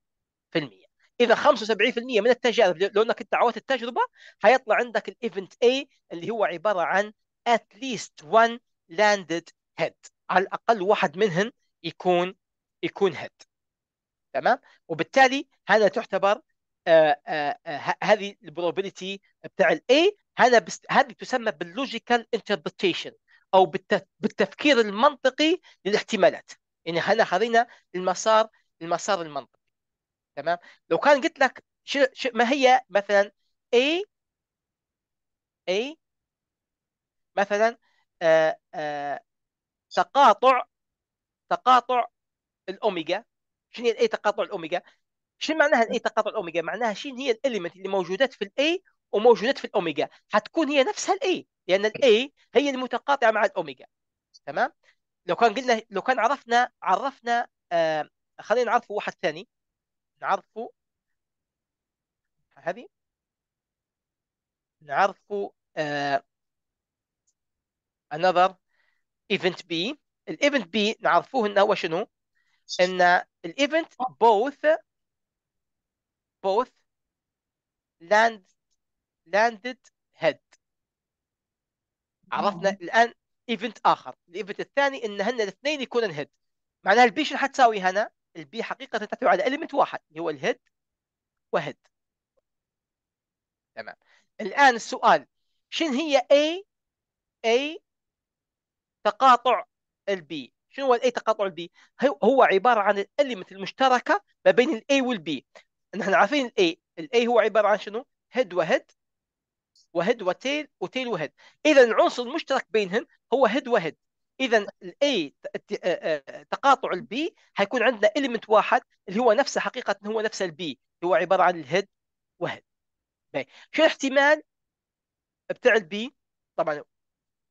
[SPEAKER 1] اذا 75% من التجارب لو انك انت عودت التجربه حيطلع عندك الايفنت A اللي هو عباره عن at least one landed head على الاقل واحد منهم يكون يكون head تمام وبالتالي هذا تعتبر آه، آه، آه، هذه البروبابيلتي بتاع الاي هذا هذه تسمى باللوجيكال انتربريتيشن او بالتفكير المنطقي للاحتمالات يعني هلا خذينا المسار المسار المنطقي تمام لو كان قلت لك ما هي مثلا A A مثلا آآ آآ تقاطع تقاطع الاوميجا شنو هي الاي تقاطع الاوميجا شنو معناها الاي تقاطع الاوميجا معناها شنو هي الاليمنت اللي موجودات في الاي وموجودات في الاوميجا حتكون هي نفسها الاي لان الاي هي المتقاطعه مع الاوميجا تمام لو كان قلنا لو كان عرفنا عرفنا آه خلينا نعرفه واحد ثاني نعرفه هذه نعرفه آه another event B الايفنت B نعرفوه انه هو شنو ان الايفنت بوث بوث لاند لاندد هيد عرفنا الان ايفنت اخر الايفنت الثاني ان هن الاثنين يكون هيد معناها البي شنو حتساوي هنا البي حقيقه تحتوي على اليمنت واحد اللي هو الهيد وهيد تمام الان السؤال شن هي اي اي تقاطع البي شنو هو الاي تقاطع البي هو عباره عن الاليمنت المشتركه ما بين الاي والبي نحن عارفين الاي الاي هو عباره عن شنو هيد وهيد وهيد وتيل وتيل وهيد اذا العنصر المشترك بينهم هو هيد وهيد اذا الاي تقاطع البي حيكون عندنا اليمنت واحد اللي هو نفسه حقيقه هو نفس البي هو عباره عن الهيد وهيد طيب، شو الاحتمال بتاع البي طبعا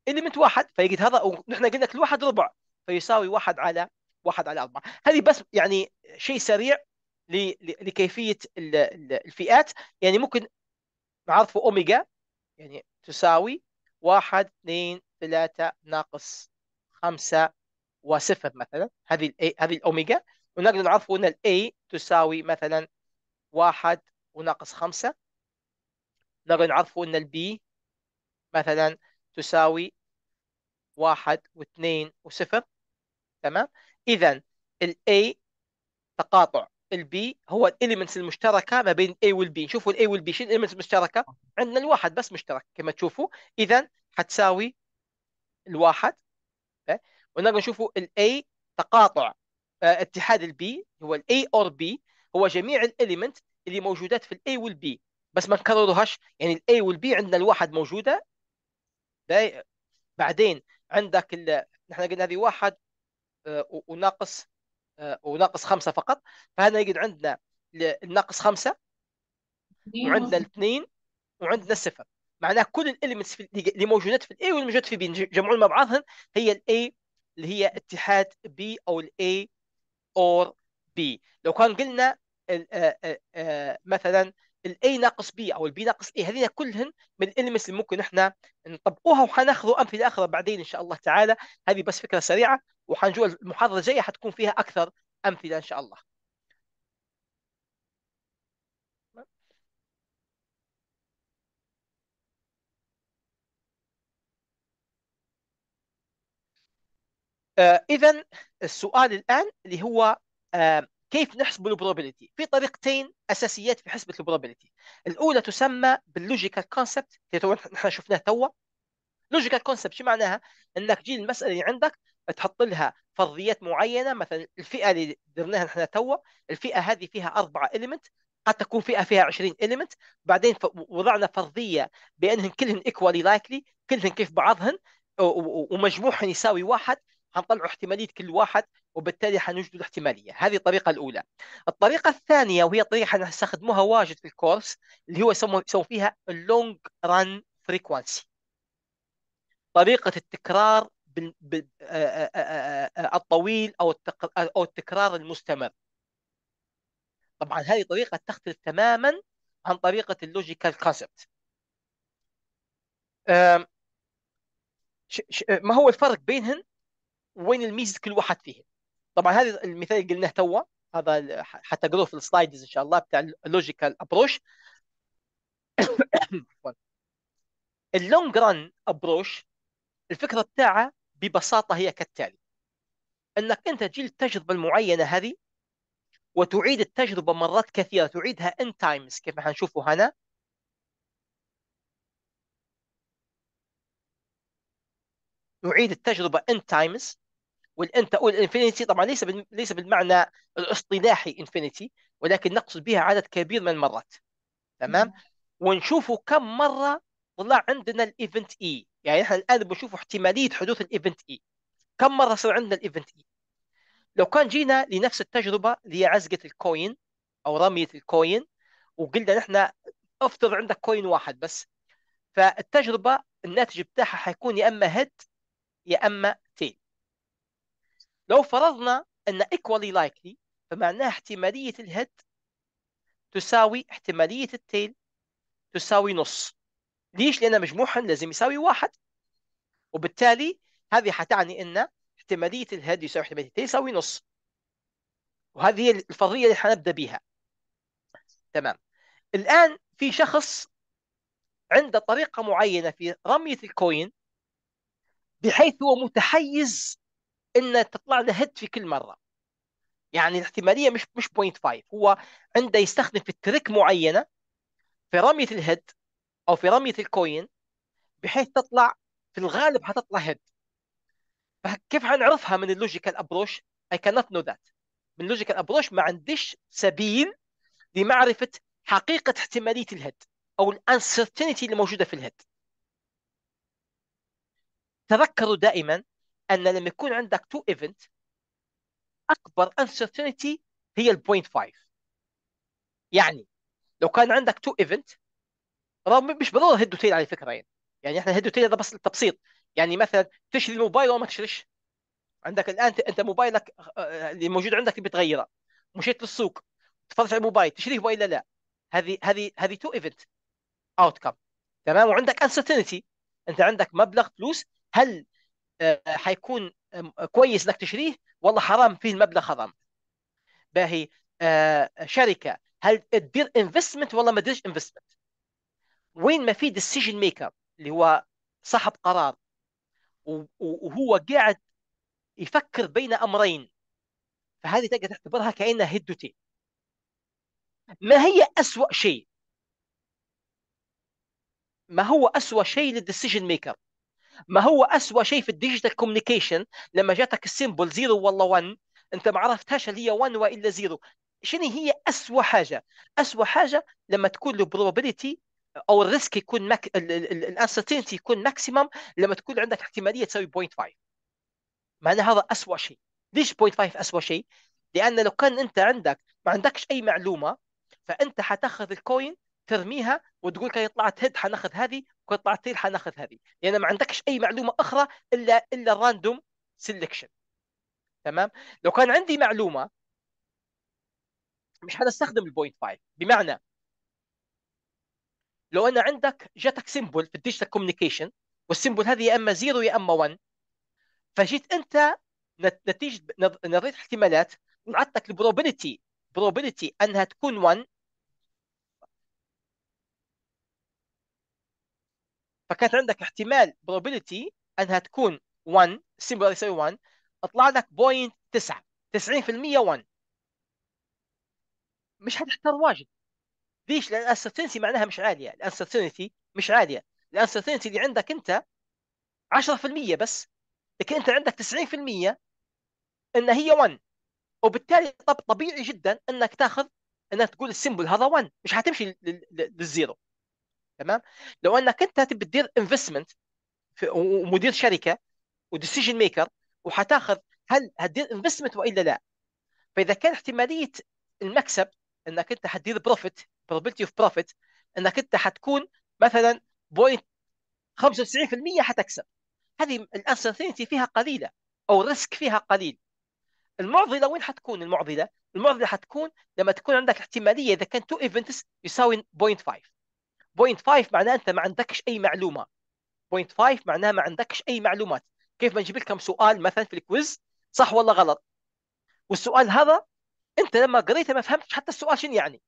[SPEAKER 1] اليمنت واحد فيجد هذا ونحن قلنا كل واحد ربع فيساوي واحد على واحد على أربعة هذه بس يعني شيء سريع لكيفية الفئات يعني ممكن نعرفه أوميجا يعني تساوي واحد اثنين ثلاثة ناقص خمسة وصفر مثلا هذه الـ هذه الأوميجا ونقدر نعرف أن الـ A تساوي مثلا واحد وناقص خمسة نقدر نعرف أن الـ B مثلا تساوي واحد واثنين وصفر تمام اذا الاي تقاطع البي هو الاليمنتس المشتركه ما بين الاي والبي شوفوا الاي والبي شنو الاليمنتس المشتركه عندنا الواحد بس مشترك كما تشوفوا اذا حتساوي الواحد ونقدر نشوفوا الاي تقاطع آه، اتحاد البي هو الاي اور بي هو جميع الاليمنت اللي موجودات في الاي والبي بس ما نكررهاش يعني الاي والبي عندنا الواحد موجوده بعدين عندك نحن قلنا هذه واحد آه، وناقص آه، وناقص خمسه فقط فهنا يقعد عندنا الناقص خمسه وعندنا الاثنين وعندنا الصفر معناه كل الاليمنتس اللي موجودات في الاي والموجودات في بي جمعوا مع بعضهم هي الاي اللي هي اتحاد بي او الاي اور بي لو كان قلنا آه، مثلا الاي ناقص بي او البي ناقص اي هذين كلهن من الالمنتس اللي ممكن احنا نطبقوها وحناخذوا امثله اخرى بعدين ان شاء الله تعالى هذه بس فكره سريعه وحنجو المحاضره الجايه حتكون فيها اكثر امثله ان شاء الله آه اذا السؤال الان اللي هو آه كيف نحسب البروبابيلتي في طريقتين اساسيات في حسبه البروبابيلتي الاولى تسمى باللوجيكال كونسبت اللي نحن شفناه تو لوجيكال كونسبت شو معناها انك تجي المساله اللي عندك تحط لها فرضيات معينه مثلا الفئه اللي درناها نحن تو الفئه هذه فيها أربعة إليمنت قد تكون فئه فيها 20 إليمنت بعدين وضعنا فرضيه بانهن كلهن ايكوالي لايكلي كلهن كيف بعضهن ومجموعهن يساوي واحد حنطلعوا احتماليه كل واحد وبالتالي حنوجد الاحتماليه هذه الطريقه الاولى الطريقه الثانيه وهي طريقه نستخدمها واجد في الكورس اللي هو يسموا فيها اللونج ران فريكوانسي طريقه التكرار الطويل او او التكرار المستمر طبعا هذه طريقه تختلف تماما عن طريقه اللوجيكال كونسبت ما هو الفرق بينهن وين الميزه كل واحد فيهم طبعا هذا المثال اللي قلناه توه هذا حتى قروه في السلايدز ان شاء الله بتاع اللوجيكال ابروش اللونج ران ابروش الفكره بتاعه ببساطه هي كالتالي انك انت تجي التجربه المعينه هذه وتعيد التجربه مرات كثيره تعيدها ان تايمز كيف ما حنشوفه هنا تعيد التجربه ان تايمز والان تقول انفينيتي طبعا ليس ليس بالمعنى الاصطلاحي انفينيتي ولكن نقصد بها عدد كبير من المرات تمام ونشوفوا كم مره طلع عندنا الايفنت اي e. يعني احنا الان بنشوف احتماليه حدوث الايفنت اي e. كم مره صار عندنا الايفنت اي e؟ لو كان جينا لنفس التجربه اللي هي عزقه الكوين او رميه الكوين وقلنا نحن افترض عندك كوين واحد بس فالتجربه الناتج بتاعها حيكون يا اما هيد يا اما تيل لو فرضنا أن equally likely فمعناها احتمالية الهيد تساوي احتمالية التيل تساوي نص ليش؟ لأن مجموعهم لازم يساوي واحد وبالتالي هذه حتعني أن احتمالية الهيد يساوي احتمالية التيل يساوي نص وهذه هي الفرضية اللي حنبدأ بها تمام الآن في شخص عنده طريقة معينة في رمية الكوين بحيث هو متحيز ان تطلع له هيد في كل مره يعني الاحتماليه مش مش 0.5 هو عنده يستخدم في التريك معينه في رميه الهيد او في رميه الكوين بحيث تطلع في الغالب حتطلع هيد فكيف حنعرفها من اللوجيكال ابروش اي كانت نو ذات من اللوجيكال ابروش ما عنديش سبيل لمعرفه حقيقه احتماليه الهيد او الانسرتينتي اللي موجوده في الهيد تذكروا دائما ان لما يكون عندك تو ايفنت اكبر انسرتينتي هي البوينت 0.5 يعني لو كان عندك تو ايفنت رغم مش بالضروره هيد وتيل على فكره يعني يعني احنا هيد وتيل هذا بس للتبسيط يعني مثلا تشتري موبايل ما تشتريش عندك الان انت موبايلك آه، اللي موجود عندك بتغيره مشيت للسوق تفرج على الموبايل تشتريه والا لا هذه هذه هذه تو ايفنت اوت كم تمام وعندك انسرتينتي انت عندك مبلغ فلوس هل آه، حيكون كويس انك تشريه والله حرام فيه المبلغ حرام باهي آه، شركه هل تدير انفستمنت ولا ما تديرش انفستمنت وين ما في ديسيجن ميكر اللي هو صاحب قرار وهو قاعد يفكر بين امرين فهذه تقدر تعتبرها كانها هدتين ما هي اسوا شيء ما هو اسوا شيء للديسيجن ميكر ما هو أسوأ شيء في الديجيتال كوميونيكيشن لما جاتك السيمبل زيرو ولا 1 انت ما عرفتهاش هل هي 1 والا زيرو شنو هي أسوأ حاجه أسوأ حاجه لما تكون البروبابيلتي او الريسك يكون ماك... الانسرتينتي يكون ماكسيمم لما تكون عندك احتماليه تساوي 0.5 معناها هذا أسوأ شيء ليش 0.5 أسوأ شيء لان لو كان انت عندك ما عندكش اي معلومه فانت حتاخذ الكوين ترميها وتقول كان طلعت هيد حناخذ هذه كنت اعطيه حناخذ هذه لان ما عندكش اي معلومه اخرى الا الا الراندوم سيلكشن تمام لو كان عندي معلومه مش حنستخدم البوينت 5 بمعنى لو انا عندك جاتك سيمبل في الديجيتال كوميونيكيشن والسيمبل هذه يا اما زيرو يا اما 1 فجيت انت نتيجه نظريه احتمالات وعطتك البروبابيلتي بروبابيلتي انها تكون 1 فكانت عندك احتمال probability انها تكون 1 سيمبل يساوي 1 طلع لك بوينت 9 90% 1 مش حتحتار واجد ليش؟ لان الانسرتينتي معناها مش عاليه الانسرتينتي مش عاليه الانسرتينتي اللي عندك انت 10% بس لكن انت عندك 90% ان هي 1 وبالتالي طب طبيعي جدا انك تاخذ انك تقول السيمبل هذا 1 مش حتمشي للزيرو تمام لو انك انت تبي تدير انفستمنت ومدير شركه وديسيجن ميكر وحتاخذ هل هتدير انفستمنت والا لا فاذا كان احتماليه المكسب انك انت حتدير بروفيت probability of profit انك انت حتكون مثلا بوينت 95% حتكسب هذه الانسرتينتي فيها قليله او الريسك فيها قليل المعضله وين حتكون المعضله؟ المعضله حتكون لما تكون عندك احتماليه اذا كان تو ايفنتس يساوي 0.5 بوينت 5 معناه انت ما عندكش اي معلومه بوينت 5 معناه ما عندكش اي معلومات كيف ما نجيب لكم سؤال مثلا في الكويز صح ولا غلط والسؤال هذا انت لما قريته ما فهمتش حتى السؤال شنو يعني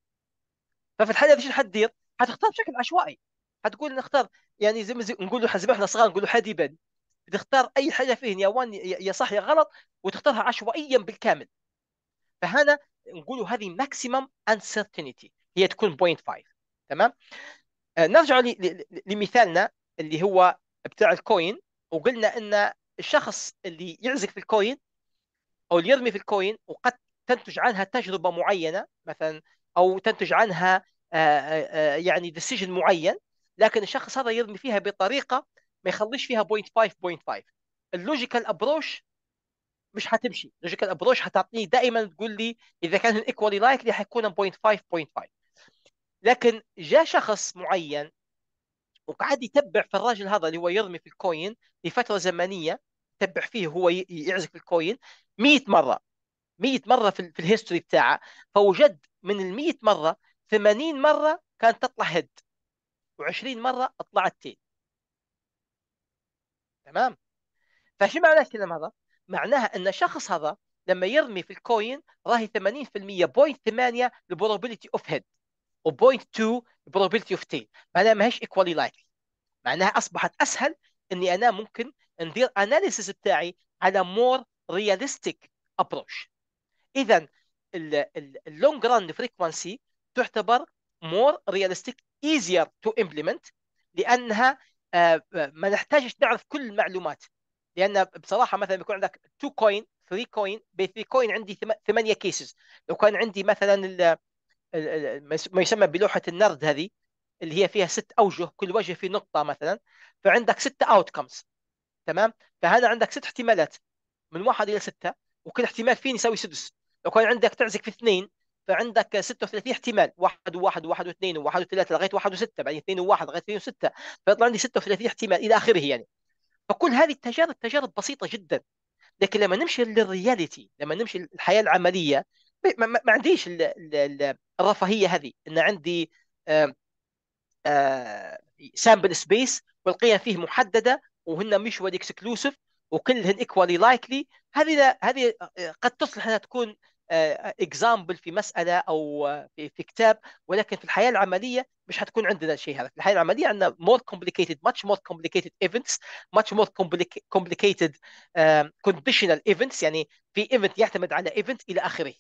[SPEAKER 1] ففي الحاله هذه شنو حتدير؟ حتختار بشكل عشوائي حتقول نختار يعني زي ما نقول حزب احنا صغار نقولوا حادي بادي تختار اي حاجه فيه يا وان يا صح يا غلط وتختارها عشوائيا بالكامل فهنا نقولوا هذه ماكسيمم انسرتينيتي هي تكون 0.5 5 تمام آه، نرجع لمثالنا اللي هو بتاع الكوين وقلنا ان الشخص اللي يعزق في الكوين او اللي يرمي في الكوين وقد تنتج عنها تجربه معينه مثلا او تنتج عنها آه، آه، يعني ديسيجن معين لكن الشخص هذا يرمي فيها بطريقه ما يخليش فيها بوينت 5 اللوجيكال ابروش مش حتمشي اللوجيكال ابروش حتعطيني دائما تقول لي اذا كان الايكوالي لايكلي حيكون بوينت 5 لكن جاء شخص معين وقعد يتبع في الراجل هذا اللي هو يرمي في الكوين لفتره زمنيه يتبع فيه هو يعزف في الكوين 100 مره 100 مره في, في الهيستوري بتاعه فوجد من ال 100 مره 80 مره كانت تطلع هيد و20 مره طلعت تيل تمام فشو معناه الكلام هذا؟ معناها ان الشخص هذا لما يرمي في الكوين راهي 80% بوينت 8 probability اوف هيد و0.2 probability of t معناها ماهيش equally likely معناها اصبحت اسهل اني انا ممكن ندير analysis بتاعي على مور realistic ابروش اذا اللونج run فريكونسي تعتبر مور realistic ايزير تو امبلمنت لانها آه، آه، ما نحتاجش نعرف كل المعلومات لان بصراحه مثلا بيكون عندك 2 كوين 3 كوين ب 3 كوين عندي 8 كيسز لو كان عندي مثلا ما يسمى بلوحه النرد هذه اللي هي فيها ست اوجه كل وجه فيه نقطه مثلا فعندك ست اوت كمز تمام فهذا عندك ست احتمالات من واحد الى سته وكل احتمال فيه يساوي سدس لو كان عندك تعزك في اثنين فعندك 36 احتمال واحد وواحد وواحد واثنين وواحد وثلاثه لغايه واحد وسته بعدين اثنين وواحد لغايه اثنين وسته فيطلع عندي 36 احتمال الى اخره يعني فكل هذه التجارب تجارب بسيطه جدا لكن لما نمشي للرياليتي لما نمشي للحياه العمليه ما, ما عنديش الـ الـ الرفاهيه هذه ان عندي سامبل سبيس والقيم فيه محدده وهن مش ولي اكسكلوسيف وكلهن ايكوالي لايكلي هذه هذه قد تصلح انها تكون اكزامبل في مساله او في, في كتاب ولكن في الحياه العمليه مش حتكون عندنا الشيء هذا في الحياه العمليه عندنا مور كومبليكيتد ماتش مور كومبليكيتد ايفنتس ماتش مور كومبليكيتد كونديشنال ايفنتس يعني في ايفنت يعتمد على ايفنت الى اخره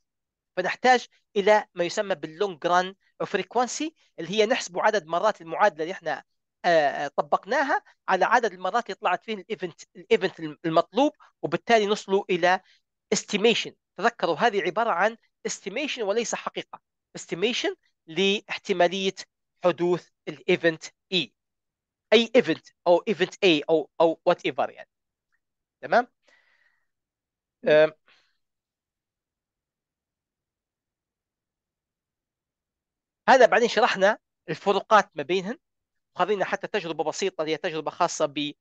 [SPEAKER 1] فنحتاج الى ما يسمى باللونج ران فريكونسي اللي هي نحسب عدد مرات المعادله اللي احنا آه، آه، طبقناها على عدد المرات اللي طلعت فيه الايفنت الايفنت المطلوب وبالتالي نصلوا الى استيميشن تذكروا هذه عباره عن استيميشن وليس حقيقه استيميشن لاحتماليه حدوث الايفنت e. اي اي ايفنت او ايفنت اي او او وات ايفر يعني تمام آه، هذا بعدين شرحنا الفروقات ما بينهن وخذينا حتى تجربه بسيطه هي تجربه خاصه ب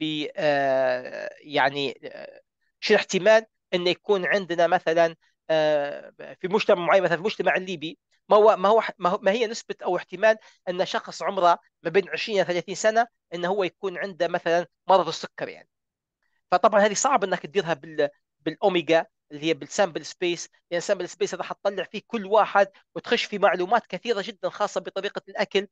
[SPEAKER 1] ب آه، يعني آه شنو احتمال انه يكون عندنا مثلا آه، في مجتمع معين مثلا في المجتمع الليبي ما هو ما هو ما هي نسبه او احتمال ان شخص عمره ما بين 20 الى 30 سنه انه هو يكون عنده مثلا مرض السكر يعني فطبعا هذه صعب انك تديرها بال بالاوميجا اللي هي بالسامبل سبيس لان سامبل سبيس راح تطلع فيه كل واحد وتخش في معلومات كثيره جدا خاصه بطريقه الاكل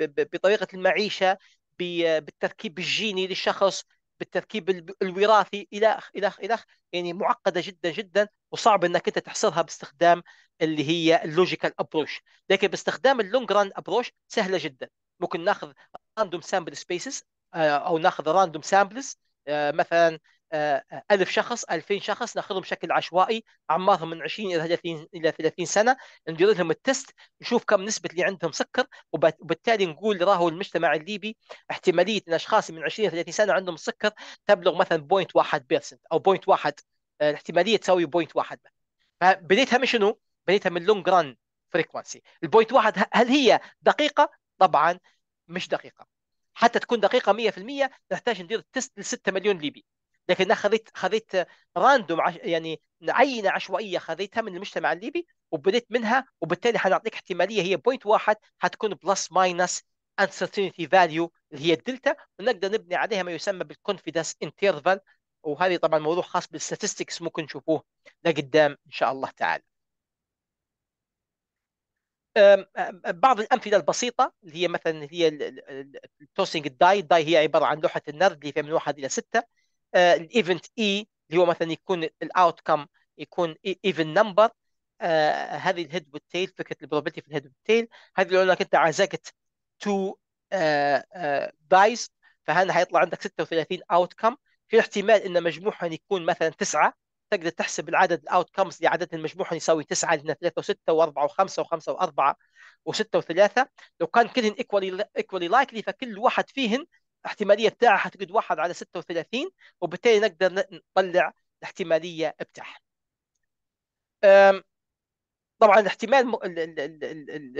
[SPEAKER 1] بطريقه المعيشه بالتركيب الجيني للشخص بالتركيب الوراثي الى اخ الى الى يعني معقده جدا جدا وصعب انك انت تحصرها باستخدام اللي هي اللوجيكال ابروش لكن باستخدام اللونج ران ابروش سهله جدا ممكن ناخذ راندوم سامبل سبيسز او ناخذ راندوم آه، سامبلز مثلا آه، ألف شخص 2000 شخص ناخذهم بشكل عشوائي اعمارهم من 20 الى 30 الى 30 سنه نجري لهم التست نشوف كم نسبه اللي عندهم سكر وبالتالي نقول راهو المجتمع الليبي احتماليه ان الاشخاص من 20 الى 30 سنه عندهم سكر تبلغ مثلا 0.1% او 0.1 آه، الاحتماليه تساوي 0.1 فبديتها من شنو؟ بنيتها من لونج ران فريكونسي البوينت واحد هل هي دقيقه طبعا مش دقيقه حتى تكون دقيقه 100% نحتاج ندير تيست ل 6 مليون ليبي لكن خذيت خذيت راندوم عش يعني عينه عشوائيه خذيتها من المجتمع الليبي وبديت منها وبالتالي حنعطيك احتماليه هي بوينت واحد حتكون بلس ماينس uncertainty فاليو اللي هي الدلتا ونقدر نبني عليها ما يسمى بالكونفيدنس انترفال وهذه طبعا موضوع خاص بالستاتستكس ممكن نشوفوه لقدام ان شاء الله تعالى بعض الامثله البسيطه اللي هي مثلا هي التوسنج الداي الداي هي عباره عن لوحه النرد اللي فيها من واحد الى سته الايفنت آه، اي e، اللي هو مثلا يكون الاوت كم يكون e ايفن آه، نمبر هذه الهيد والتيل فكره البروبتي في الهيد والتيل هذه لو انك انت عزقت تو دايس فهنا حيطلع عندك 36 اوت كم في احتمال ان مجموعهم يكون مثلا تسعه تقدر تحسب العدد الاوت كمز اللي عاده المجموعهم يساوي تسعه لان ثلاثه وسته واربعه وخمسه وخمسه واربعه وسته وثلاثه لو كان كلهن ايكوالي ايكوالي لايكلي فكل واحد فيهن الاحتماليه بتاعها حتقعد واحد على 36 وبالتالي نقدر نطلع الاحتماليه بتاعها طبعا الاحتمال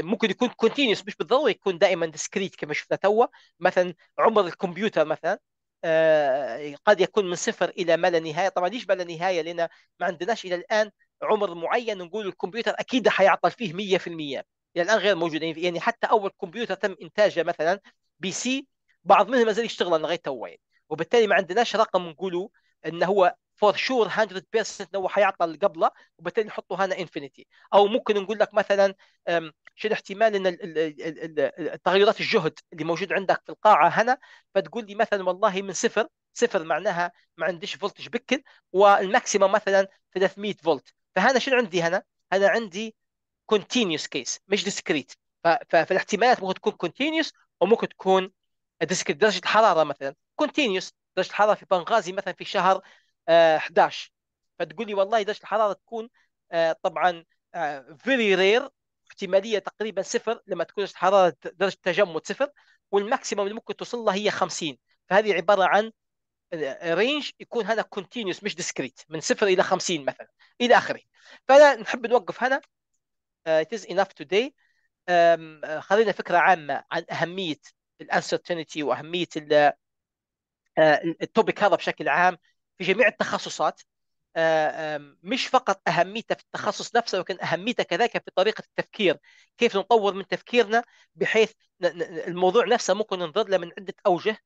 [SPEAKER 1] ممكن يكون كونتينيوس مش بالضروره يكون دائما ديسكريت كما شفنا توا مثلا عمر الكمبيوتر مثلا آه، قد يكون من صفر الى ما لا نهايه طبعا ليش ما لا نهايه لان ما عندناش الى الان عمر معين نقول الكمبيوتر اكيد حيعطل فيه 100% الى الان غير موجود يعني حتى اول كمبيوتر تم انتاجه مثلا بي سي بعض منهم ما زال يشتغل لغايه تو يعني وبالتالي ما عندناش رقم نقولوا انه هو فور شور 100% انه هو حيعطى اللي قبله وبالتالي نحطه هنا انفينيتي او ممكن نقول لك مثلا شنو احتمال ان التغيرات الجهد اللي موجود عندك في القاعه هنا فتقول لي مثلا والله من صفر صفر معناها ما عنديش فولتج بكل والماكسيمم مثلا 300 فولت فهنا شنو عندي هنا؟ انا عندي كونتينيوس كيس مش ديسكريت فالاحتمالات ممكن تكون كونتينيوس وممكن تكون ديسك درجه الحراره مثلا كونتينيوس درجه الحراره في بنغازي مثلا في شهر 11 آه، فتقول لي والله درجه الحراره تكون آه، طبعا فيري آه، رير احتماليه تقريبا صفر لما تكون درجه الحراره درجه التجمد صفر والماكسيموم اللي ممكن توصل لها هي 50 فهذه عباره عن رينج يكون هذا كونتينيوس مش ديسكريت من صفر الى 50 مثلا الى اخره فانا نحب نوقف هنا it is enough today خلينا فكره عامه عن اهميه الانسرتينتي واهميه آه، التوبيك هذا بشكل عام في جميع التخصصات آه، مش فقط اهميته في التخصص نفسه ولكن اهميته كذلك في طريقه التفكير كيف نطور من تفكيرنا بحيث الموضوع نفسه ممكن ننظر له من عده اوجه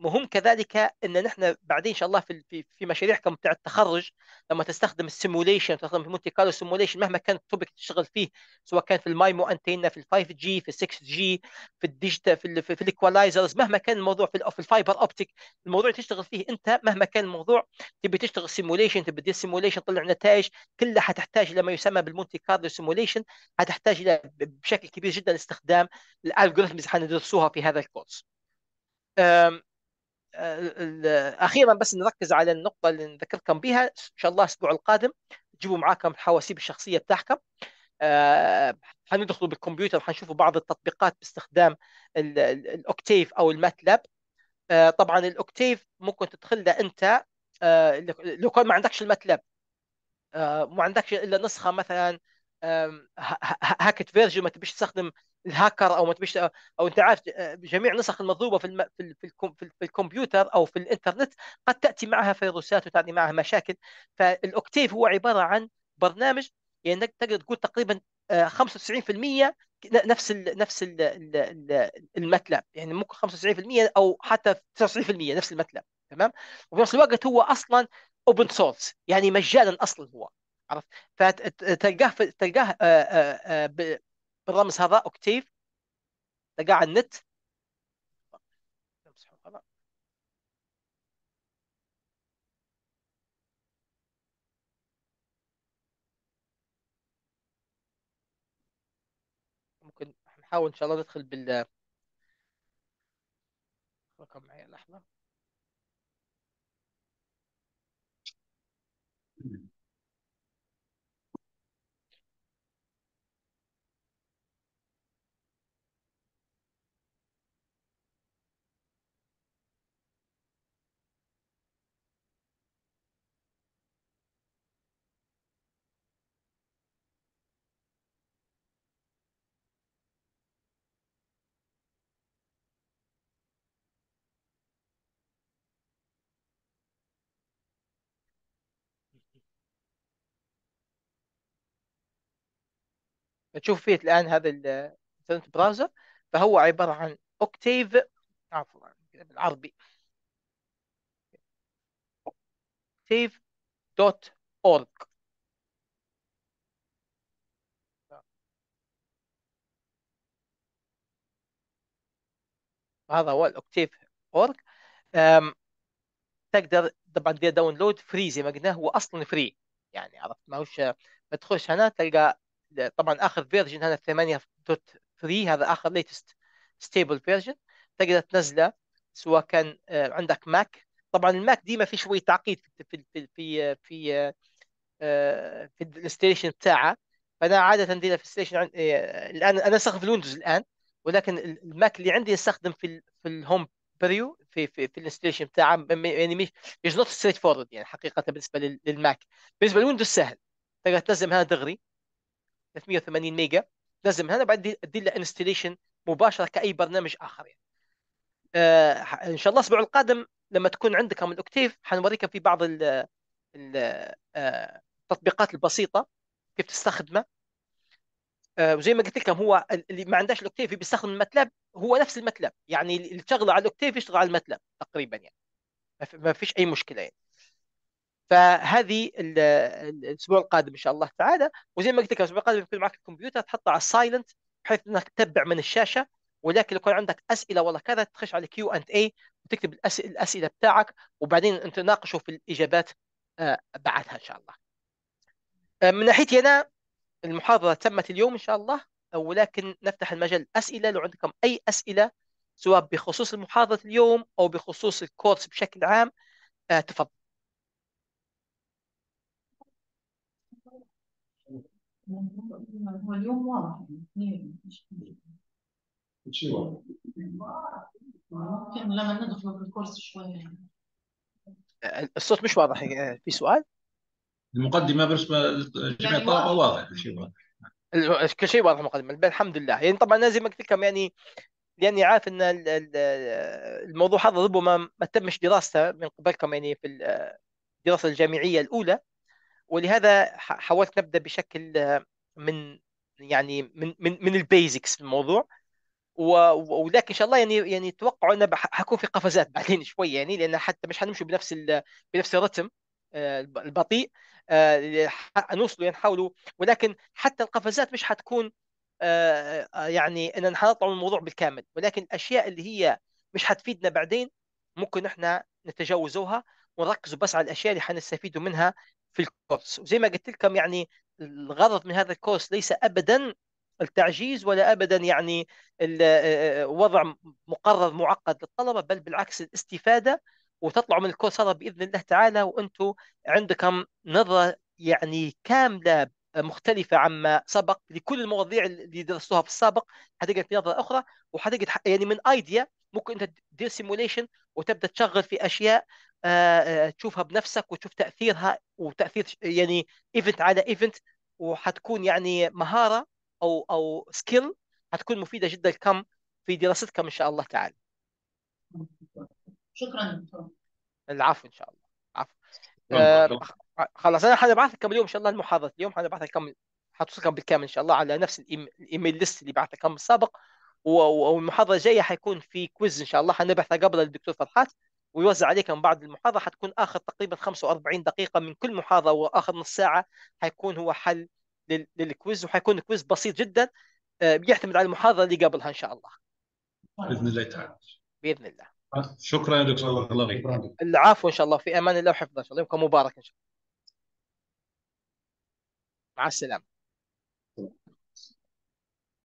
[SPEAKER 1] مهم كذلك ان نحن بعدين ان شاء الله في في مشاريعكم بتاع التخرج لما تستخدم السيموليشن تستخدم مونتي كارلو سيموليشن مهما كان التوبك تشتغل فيه سواء كان في المايمو انتينا في ال 5 جي في 6 جي في الديجيتال في ال في الايكوالايزرز مهما كان الموضوع في, في الفايبر اوبتيك الموضوع تشتغل فيه انت مهما كان الموضوع تبي تشتغل سيموليشن تبي تدير سيموليشن تطلع نتائج كلها حتحتاج الى ما يسمى بالمونتي كارلو سيموليشن حتحتاج الى بشكل كبير جدا استخدام الالجوريثمز اللي حندرسوها في هذا الكورس آه، اخيرا بس نركز على النقطه اللي نذكركم بها ان شاء الله الاسبوع القادم جيبوا معاكم الحواسيب الشخصيه بتاعكم حندخلوا آه، بالكمبيوتر حنشوفوا بعض التطبيقات باستخدام الاوكتيف او الماتلاب آه، طبعا الاوكتيف ممكن تدخل انت لو كان ما عندكش الماتلاب ما عندكش الا نسخه مثلا هاكت فيرجن ما تبيش تستخدم الهاكر او ما تبيش او انت عارف آه، جميع النسخ المضروبه في الم... في, ال... في, الكم... في الكمبيوتر او في الانترنت قد تاتي معها فيروسات وتاتي معها مشاكل فالاوكتيف هو عباره عن برنامج يعني تقدر تقول تقريبا 95% آه، نفس ال نفس ال ال يعني ممكن 95% او حتى 99% نفس المتلب تمام وفي نفس الوقت هو اصلا اوبن سورس يعني مجانا اصلا هو عرفت فتلقاه تلقاه آه، بالرمز هذا اوكتيف لقاه على النت ممكن نحاول ان شاء الله ندخل بال رقم معي لحظه تشوف فيه الان هذا الانترنت براوزر فهو عباره عن اوكتيف عفوا بالعربي اوكتيف دوت اورج هذا هو الاوكتيف اورج تقدر طبعا دي داونلود فري زي ما قلنا هو اصلا فري يعني عرفت ما هوش ما تخش هنا تلقى طبعا اخر فيرجن هذا 8.3 هذا اخر ليتست ستيبل فيرجن تقدر تنزله سواء كان آه، عندك ماك طبعا الماك ديما في شويه تعقيد في في في في, في, آه، في الانستليشن بتاعه فانا عاده ديما في الستيشن آه، الان انا استخدم في الويندوز الان ولكن الماك اللي عندي استخدم في في الهوم بريو في في, في الانستليشن بتاعه يعني مش از نوت ستريت فورورد يعني حقيقه بالنسبه للماك بالنسبه للويندوز سهل تقدر تنزل هذا دغري 380 ميجا لازم هنا بعد ادير له انستليشن مباشره كاي برنامج اخر يعني. آه ان شاء الله الاسبوع القادم لما تكون عندك من الاوكتيف حنوريك في بعض ال آه، التطبيقات البسيطه كيف تستخدمه آه وزي ما قلت لكم هو اللي ما عندهاش الاوكتيف بيستخدم الماتلاب هو نفس الماتلاب يعني اللي تشغله على الاوكتيف يشتغل على الماتلاب تقريبا يعني ما فيش اي مشكله يعني فهذه الاسبوع القادم ان شاء الله تعالى وزي ما قلت لك الاسبوع القادم يكون معك الكمبيوتر تحطه على السايلنت بحيث انك تتبع من الشاشه ولكن يكون عندك اسئله والله كذا تخش على كيو اند اي وتكتب الاسئله, بتاعك وبعدين انت ناقشه في الاجابات آه، بعدها ان شاء الله. آه، من ناحيتي انا المحاضره تمت اليوم ان شاء الله آه، ولكن نفتح المجال للاسئله لو عندكم اي اسئله سواء بخصوص المحاضره اليوم او بخصوص الكورس بشكل عام تفضل. هو اليوم واضح يعني شيء واضح ممكن لما ندخل في الكورس شوية الصوت مش واضح في سؤال؟ المقدمة بالنسبة لجميع يعني الطلبة واضح شيء واضح كل شيء واضح المقدمة الحمد لله يعني طبعا لازم قلت لكم يعني لاني يعني عارف ان الموضوع هذا ربما ما تمش دراسته من قبلكم يعني في الدراسه الجامعيه الاولى ولهذا حاولت نبدا بشكل من يعني من من من البيزكس في الموضوع ولكن ان شاء الله يعني يعني توقعوا ان حكون في قفزات بعدين شويه يعني لان حتى مش حنمشي بنفس بنفس الرتم آه، البطيء آه، نوصلوا يعني نحاولوا ولكن حتى القفزات مش حتكون آه، يعني ان حنطلع من الموضوع بالكامل ولكن الاشياء اللي هي مش حتفيدنا بعدين ممكن احنا نتجاوزوها ونركزوا بس على الاشياء اللي حنستفيدوا منها في الكورس وزي ما قلت لكم يعني الغرض من هذا الكورس ليس ابدا التعجيز ولا ابدا يعني آه، وضع مقرر معقد للطلبه بل بالعكس الاستفاده وتطلعوا من الكورس هذا باذن الله تعالى وانتم عندكم نظره يعني كامله مختلفه عما سبق لكل المواضيع اللي درستوها في السابق حتجد في نظره اخرى وحتجد يعني من ايديا ممكن انت تدير سيموليشن وتبدا تشغل في اشياء آه، آه، تشوفها بنفسك وتشوف تاثيرها وتاثير يعني ايفنت على ايفنت وحتكون يعني مهاره او او سكيل حتكون مفيده جدا لكم في دراستكم ان شاء الله تعالى. شكرا دكتور. العفو ان شاء الله. عفو. خلاص انا حابعث لك كم اليوم ان شاء الله المحاضره اليوم حابعث لك كم حتوصلكم بالكامل ان شاء الله على نفس الايميل ليست اللي كم السابق والمحاضره الجايه حيكون في كويز ان شاء الله حنبعثها قبل الدكتور فرحات ويوزع عليكم بعد المحاضره حتكون اخر تقريبا 45 دقيقه من كل محاضره واخر نص ساعه حيكون هو حل للكويز وحيكون كويز بسيط جدا آه، بيعتمد على المحاضره اللي قبلها ان شاء الله باذن الله تعالى باذن الله شكرا يا دكتور الله يعطيك العفو ان شاء الله في امان الله وحفظه ان شاء الله يومكم مبارك ان شاء الله مع السلامه